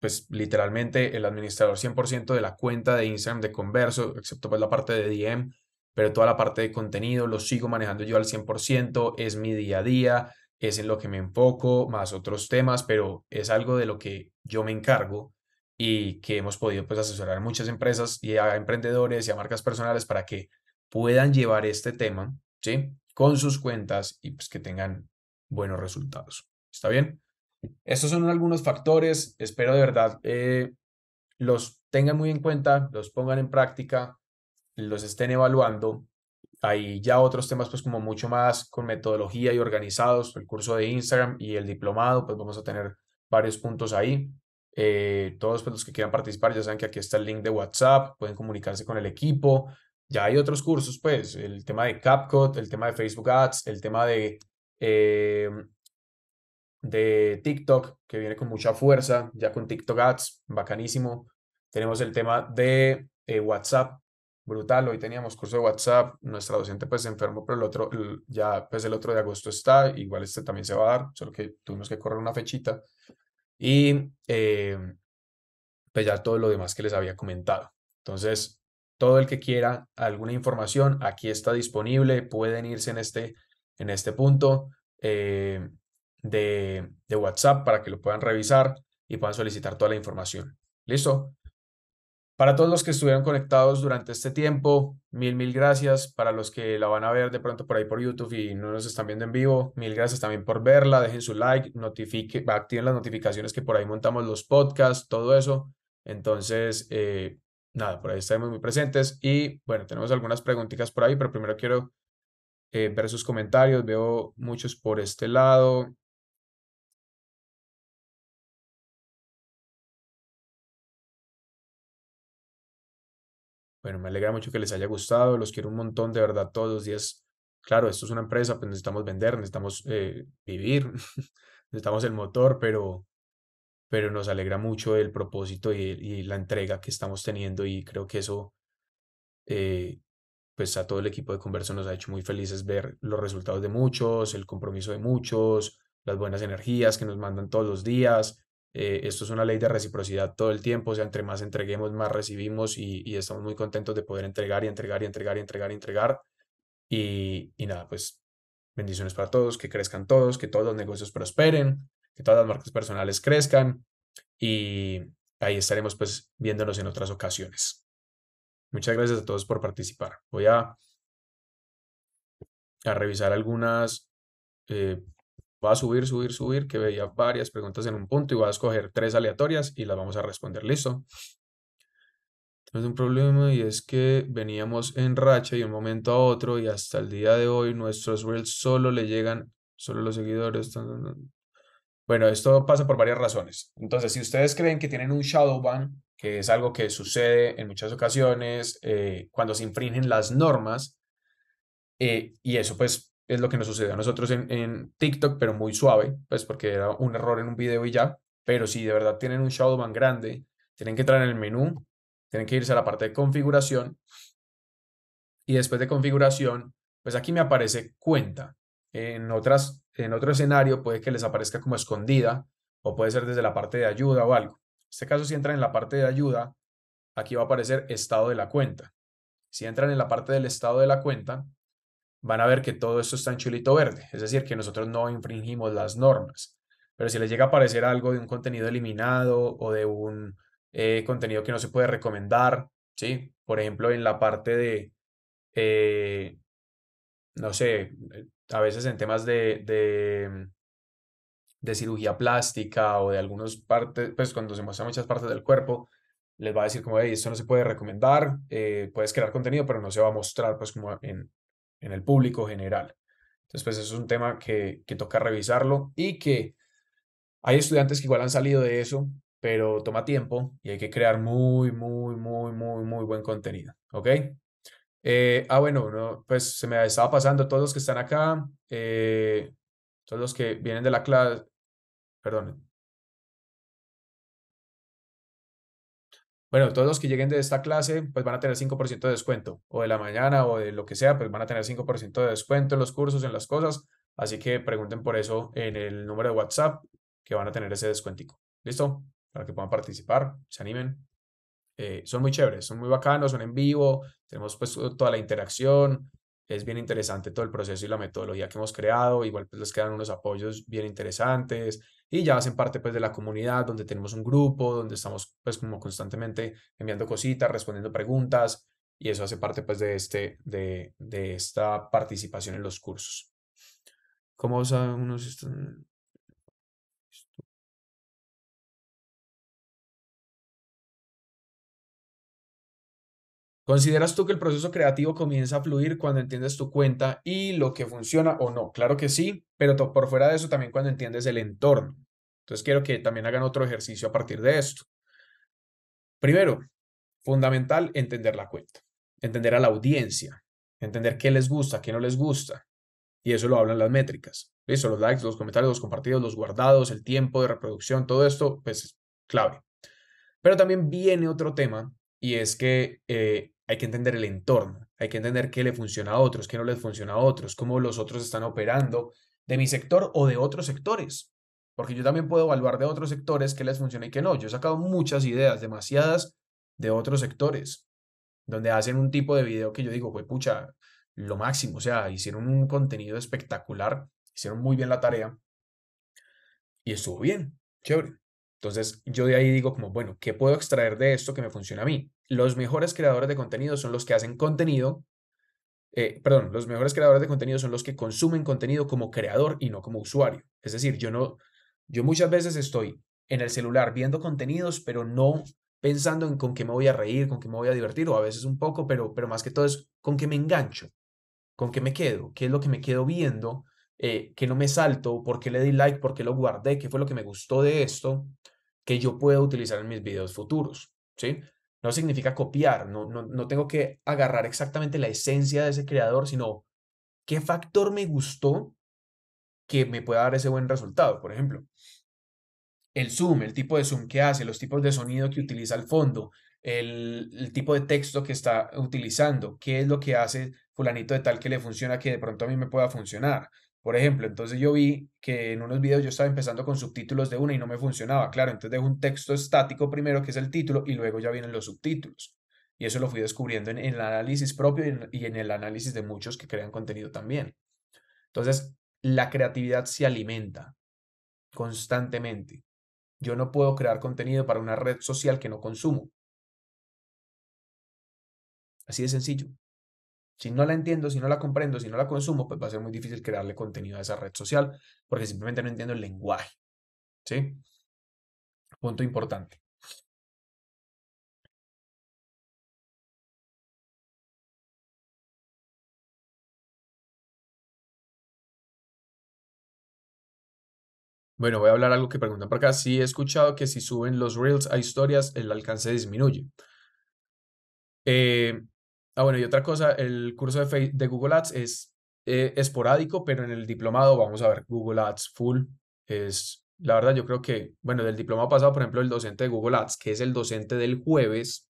C: pues literalmente el administrador 100% de la cuenta de Instagram de Converso, excepto pues la parte de DM, pero toda la parte de contenido lo sigo manejando yo al 100%, es mi día a día, es en lo que me enfoco, más otros temas, pero es algo de lo que yo me encargo y que hemos podido pues asesorar a muchas empresas y a emprendedores y a marcas personales para que puedan llevar este tema, ¿sí? Con sus cuentas y pues que tengan buenos resultados. ¿Está bien? Estos son algunos factores, espero de verdad eh, los tengan muy en cuenta, los pongan en práctica, los estén evaluando hay ya otros temas pues como mucho más con metodología y organizados, el curso de Instagram y el diplomado, pues vamos a tener varios puntos ahí. Eh, todos pues, los que quieran participar ya saben que aquí está el link de WhatsApp, pueden comunicarse con el equipo. Ya hay otros cursos, pues el tema de CapCut, el tema de Facebook Ads, el tema de, eh, de TikTok, que viene con mucha fuerza, ya con TikTok Ads, bacanísimo. Tenemos el tema de eh, WhatsApp, brutal. Hoy teníamos curso de WhatsApp, nuestra docente pues se enfermó, pero el otro, ya pues el otro de agosto está, igual este también se va a dar, solo que tuvimos que correr una fechita. Y eh, pues ya todo lo demás que les había comentado. Entonces, todo el que quiera alguna información, aquí está disponible, pueden irse en este, en este punto eh, de, de WhatsApp para que lo puedan revisar y puedan solicitar toda la información. ¿Listo? Para todos los que estuvieron conectados durante este tiempo, mil, mil gracias. Para los que la van a ver de pronto por ahí por YouTube y no nos están viendo en vivo, mil gracias también por verla. Dejen su like, notifique, activen las notificaciones que por ahí montamos los podcasts, todo eso. Entonces, eh, nada, por ahí estaremos muy presentes. Y bueno, tenemos algunas preguntitas por ahí, pero primero quiero eh, ver sus comentarios. Veo muchos
B: por este lado. Bueno, me alegra mucho que les haya gustado, los quiero un montón, de verdad, todos los días. Claro, esto es una empresa, pues necesitamos vender, necesitamos
C: eh, vivir, *laughs* necesitamos el motor, pero, pero nos alegra mucho el propósito y, la entrega que estamos teniendo y creo que eso, eh, pues a todo el equipo de Converso nos ha hecho muy felices ver los resultados de muchos, el compromiso de muchos, las buenas energías que nos mandan todos los días eh, esto es una ley de reciprocidad todo el tiempo, o sea, entre más entreguemos, más recibimos y, estamos muy contentos de poder entregar y entregar y entregar y entregar y entregar. Y, y nada, pues bendiciones para todos, que crezcan todos, que todos los negocios prosperen, que todas las marcas personales crezcan y ahí estaremos pues viéndonos en otras ocasiones. Muchas gracias a todos por participar. Voy a, a revisar algunas eh, va a subir, subir, subir, que veía varias preguntas en un punto y va a escoger tres aleatorias y las vamos a responder. Listo. Tenemos un problema y es que veníamos en racha y un momento a otro y hasta el día de hoy nuestros reels solo le llegan, solo los seguidores. Bueno, esto pasa por varias razones. Entonces, si ustedes creen que tienen un shadow ban, que es algo que sucede en muchas ocasiones eh, cuando se infringen las normas, eh, y eso pues es lo que nos sucedió a nosotros en, TikTok, pero muy suave, pues porque era un error en un video y ya. Pero si de verdad tienen un Shadowban grande, tienen que entrar en el menú, tienen que irse a la parte de configuración. Y después de configuración, pues aquí me aparece cuenta. En, otras, en otro escenario puede que les aparezca como escondida o puede ser desde la parte de ayuda o algo. En este caso, si entran en la parte de ayuda, aquí va a aparecer estado de la cuenta. Si entran en la parte del estado de la cuenta, van a ver que todo esto está en chulito verde, es decir, que nosotros no infringimos las normas. Pero si les llega a aparecer algo de un contenido eliminado o de un eh, contenido que no se puede recomendar, ¿sí? Por ejemplo, en la parte de, eh, no sé, eh, a veces en temas de, de, de cirugía plástica o de algunas partes, pues cuando se muestran muchas partes del cuerpo, les va a decir como, hey, esto no se puede recomendar, puedes crear contenido, pero no se va a mostrar pues como en, en el público general. Entonces, pues eso es un tema que, toca revisarlo y que hay estudiantes que igual han salido de eso, pero toma tiempo y hay que crear muy, muy, muy, muy, muy buen contenido, ¿ok? Eh, ah, bueno, pues se me estaba pasando todos los que están acá, eh,
B: todos los que vienen de la clase, perdón, bueno, todos los que lleguen de esta clase, pues van a tener 5% de descuento,
C: o de la mañana, o de lo que sea, pues van a tener 5% de descuento en los cursos, en las cosas. Así que pregunten por eso en el número de WhatsApp que van a tener ese descuentico. ¿Listo? Para que puedan participar, se animen. Eh, son muy chéveres, son muy bacanos, son en vivo, tenemos pues toda la interacción, es bien interesante todo el proceso y la metodología que hemos creado, igual pues les quedan unos apoyos bien interesantes, y ya hacen parte pues de la comunidad donde tenemos un grupo, donde estamos pues como constantemente enviando cositas, respondiendo preguntas y eso hace parte pues
A: de, este, de, esta participación en los cursos.
B: ¿Cómo saben unos? ¿Consideras tú que el proceso creativo comienza a fluir cuando entiendes tu cuenta y lo que funciona o no? Claro que sí,
C: pero por fuera de eso también cuando entiendes el entorno. Entonces quiero que también hagan otro ejercicio a partir de esto. Primero, fundamental entender la cuenta, entender a la audiencia, entender qué les gusta, qué no les gusta. Y eso lo hablan las métricas. eso Los likes, los comentarios, los compartidos, los guardados, el tiempo de reproducción, todo esto, pues es clave. Pero también viene otro tema y es que eh, hay que entender el entorno, hay que entender qué le funciona a otros, qué no les funciona a otros, cómo los otros están operando de mi sector o de otros sectores. Porque yo también puedo evaluar de otros sectores qué les funciona y qué no. Yo he sacado muchas ideas, demasiadas, de otros sectores, donde hacen un tipo de video que yo digo, pues pucha, lo máximo. O sea, hicieron un contenido espectacular, hicieron muy bien la tarea y estuvo bien, chévere. Entonces yo de ahí digo como, bueno, ¿qué puedo extraer de esto que me funciona a mí? Los mejores creadores de contenido son los que hacen contenido, eh, perdón, los mejores creadores de contenido son los que consumen contenido como creador y no como usuario. Es decir, yo no, yo muchas veces estoy en el celular viendo contenidos, pero no pensando en con qué me voy a reír, con qué me voy a divertir, o a veces un poco, pero, pero más que todo es con qué me engancho, con qué me quedo, qué es lo que me quedo viendo eh, que no me salto, por qué le di like, por qué lo guardé, qué fue lo que me gustó de esto, que yo pueda utilizar en mis videos futuros. ¿sí? No significa copiar, no, no, tengo que agarrar exactamente la esencia de ese creador, sino qué factor me gustó que me pueda dar ese buen resultado, por ejemplo. El zoom, el tipo de zoom que hace, los tipos de sonido que utiliza al fondo, el, el, tipo de texto que está utilizando, qué es lo que hace fulanito de tal que le funciona que de pronto a mí me pueda funcionar. Por ejemplo, entonces yo vi que en unos videos yo estaba empezando con subtítulos de una y no me funcionaba. Claro, entonces dejo un texto estático primero, que es el título, y luego ya vienen los subtítulos. Y eso lo fui descubriendo en, el análisis propio y y en, el análisis de muchos que crean contenido también. Entonces, la creatividad se alimenta constantemente. Yo no puedo crear contenido para una red social que no consumo. Así de sencillo. Si no la entiendo, si no la comprendo, si no la consumo, pues va a ser muy difícil crearle contenido a esa red social
B: porque simplemente no entiendo el lenguaje. ¿Sí? Punto importante. Bueno, voy a hablar algo que preguntan por acá. Sí he escuchado que si suben los reels
C: a historias, el alcance disminuye. Eh, Ah, bueno, y otra cosa, el curso de, Google Ads es eh, esporádico, pero en el diplomado vamos a ver Google Ads full. Es, la verdad, yo creo que, bueno, del diplomado pasado, por ejemplo, el docente de Google Ads, que es el docente del jueves,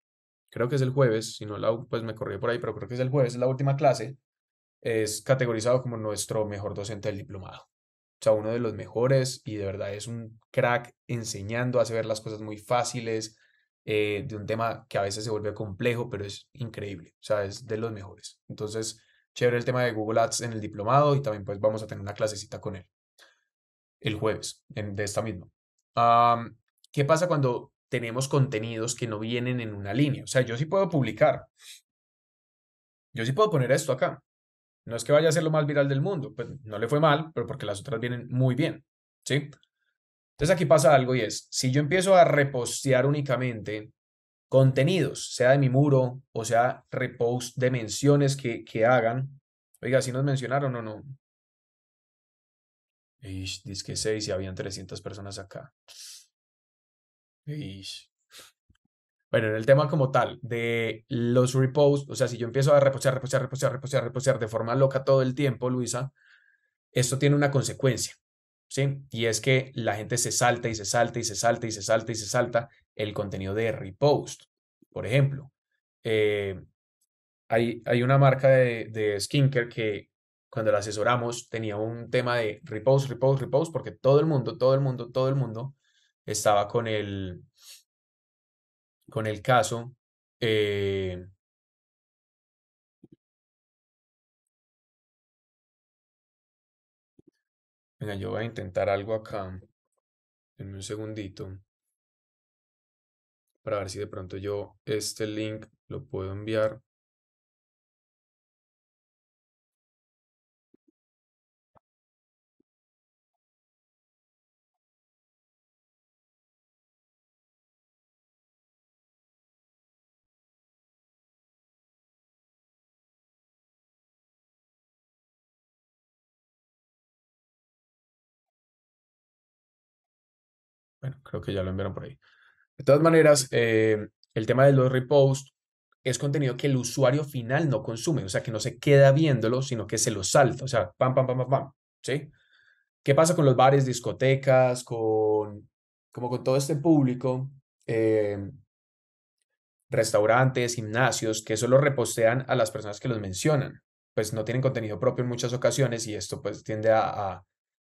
C: creo que es el jueves, si no, la, pues me corrí por ahí, pero creo que es el jueves, es la última clase, es categorizado como nuestro mejor docente del diplomado. O sea, uno de los mejores y de verdad es un crack enseñando, hace ver las cosas muy fáciles, eh, de un tema que a veces se vuelve complejo, pero es increíble, o sea, es de los mejores. Entonces, chévere el tema de Google Ads en el diplomado y también pues vamos a tener una clasecita con él el jueves de esta misma. ¿Qué pasa cuando tenemos contenidos que no vienen en una línea? O sea, yo sí puedo publicar. Yo sí puedo poner esto acá. No es que vaya a ser lo más viral del mundo, pues no le fue mal, pero porque las otras vienen muy bien, ¿sí? Entonces aquí pasa algo y es, si yo empiezo a repostear únicamente contenidos, sea de mi muro o sea repost de
A: menciones que, que hagan, oiga, si nos mencionaron o no. Disque dice que 6 y habían 300 personas acá.
C: Bueno, en el tema como tal de los reposts, o sea, si yo empiezo a repostear, repostear, repostear, repostear, repostear de forma loca todo el tiempo, Luisa, esto tiene una consecuencia. ¿sí? Y es que la gente se salta y se salta y se salta y se salta y se salta el contenido de repost. Por ejemplo, eh, hay, hay una marca de, de skincare que cuando la asesoramos tenía un tema de repost, repost, repost, porque todo el mundo, todo el mundo, todo el mundo estaba con el,
B: con el caso eh,
A: yo voy a intentar algo acá. en un segundito. Para ver si de pronto yo este link lo puedo enviar
B: creo que ya lo enviaron por ahí. De todas
C: maneras, eh, el tema de los reposts es contenido que el usuario final no consume, o sea, que no se queda viéndolo, sino que se lo salta, o sea, pam, pam, pam, pam, pam, ¿sí? ¿Qué pasa con los bares, discotecas, con, como con todo este público, em, restaurantes, gimnasios, que solo repostean a las personas que los mencionan? Pues no tienen contenido propio en muchas ocasiones y esto pues tiende a,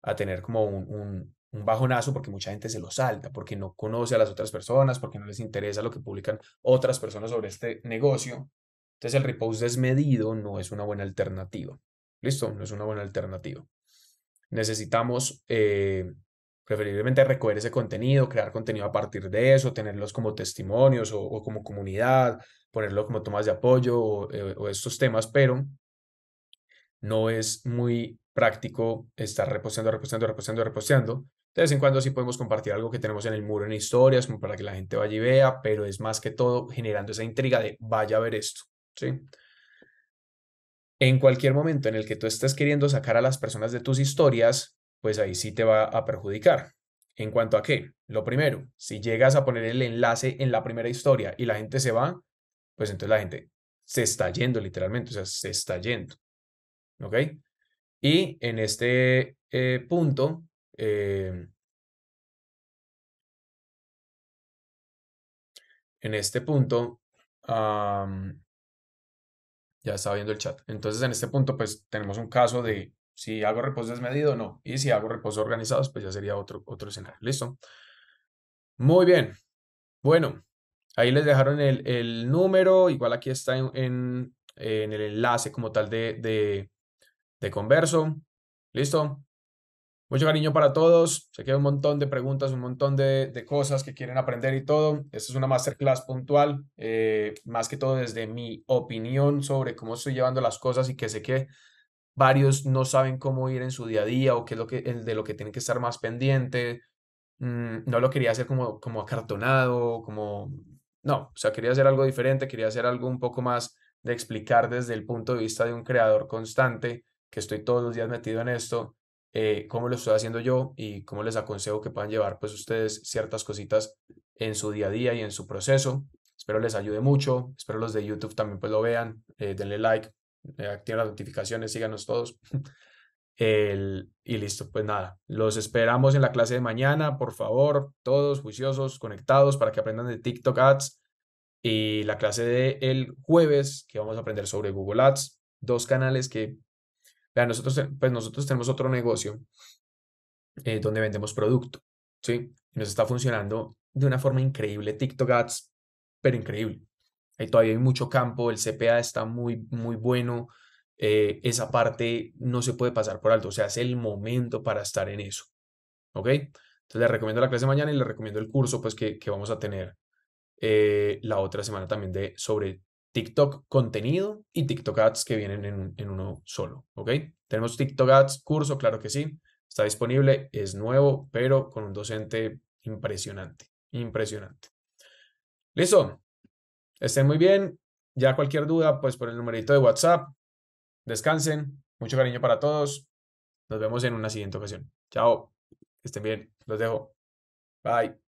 C: a, tener como un, un bajonazo porque mucha gente se lo salta, porque no conoce a las otras personas, porque no les interesa lo que publican otras personas sobre este negocio. Entonces el repost desmedido no es una buena alternativa. Listo, no es una buena alternativa. Necesitamos eh, preferiblemente recoger ese contenido, crear contenido a partir de eso, tenerlos como testimonios o, como comunidad, ponerlo como tomas de apoyo o, eh, o estos temas, pero no es muy práctico estar reposteando, reposteando, reposteando, reposteando, de vez en cuando sí podemos compartir algo que tenemos en el muro en historias, como para que la gente vaya y vea, pero es más que todo generando esa intriga de vaya a ver esto, ¿sí? En cualquier momento en el que tú estés queriendo sacar a las personas de tus historias, pues ahí sí te va a perjudicar. En cuanto a qué, lo primero, si llegas a poner el enlace en la primera historia y la gente se va, pues entonces la gente se está yendo literalmente,
B: o sea, se está yendo. ¿Ok? Y en este eh, punto, eh, en este punto, ya
C: estaba viendo el chat. Entonces, en este punto, pues tenemos un caso de si hago reposo desmedido o no. Y si hago reposo organizados, pues ya sería otro, otro escenario. ¿Listo? Muy bien. Bueno, ahí les dejaron el, el número. Igual aquí está en, en, en el enlace como tal de, de, de converso. ¿Listo? Mucho cariño para todos. Se queda un montón de preguntas, un montón de, cosas que quieren aprender y todo. Esta es una masterclass puntual, eh, más que todo desde mi opinión sobre cómo estoy llevando las cosas y que sé que varios no saben cómo ir en su día a día o qué es lo que, de lo que tienen que estar más pendiente. Mm, no lo quería hacer como, como acartonado, como... No, o sea, quería hacer algo diferente, quería hacer algo un poco más de explicar desde el punto de vista de un creador constante, que estoy todos los días metido en esto eh, cómo lo estoy haciendo yo y cómo les aconsejo que puedan llevar pues ustedes ciertas cositas en su día a día y en su proceso. Espero les ayude mucho, espero los de YouTube también pues lo vean, eh, denle like, eh, activen las notificaciones, síganos todos. *laughs* El, y listo, pues nada, los esperamos en la clase de mañana, por favor, todos juiciosos, conectados para que aprendan de TikTok Ads y la clase de el jueves que vamos a aprender sobre Google Ads, dos canales que nosotros, eh, pues nosotros tenemos otro negocio eh, donde vendemos producto, ¿sí? nos está funcionando de una forma increíble TikTok Ads, pero increíble. Ahí eh, todavía hay mucho campo, el CPA está muy, muy bueno. esa parte no se puede pasar por alto, o sea, es el momento para estar en eso, ¿ok? Entonces les recomiendo la clase de mañana y les recomiendo el curso pues que, vamos a tener la otra semana también de sobre TikTok contenido y TikTok Ads que vienen en, uno solo, ¿ok? Tenemos TikTok Ads curso, claro que sí, está disponible, es nuevo, pero con un docente impresionante, impresionante. Listo, estén muy bien, ya cualquier duda, pues por el numerito de WhatsApp,
B: descansen, mucho cariño para todos, nos vemos en una siguiente ocasión. Chao, estén bien, los dejo. Bye.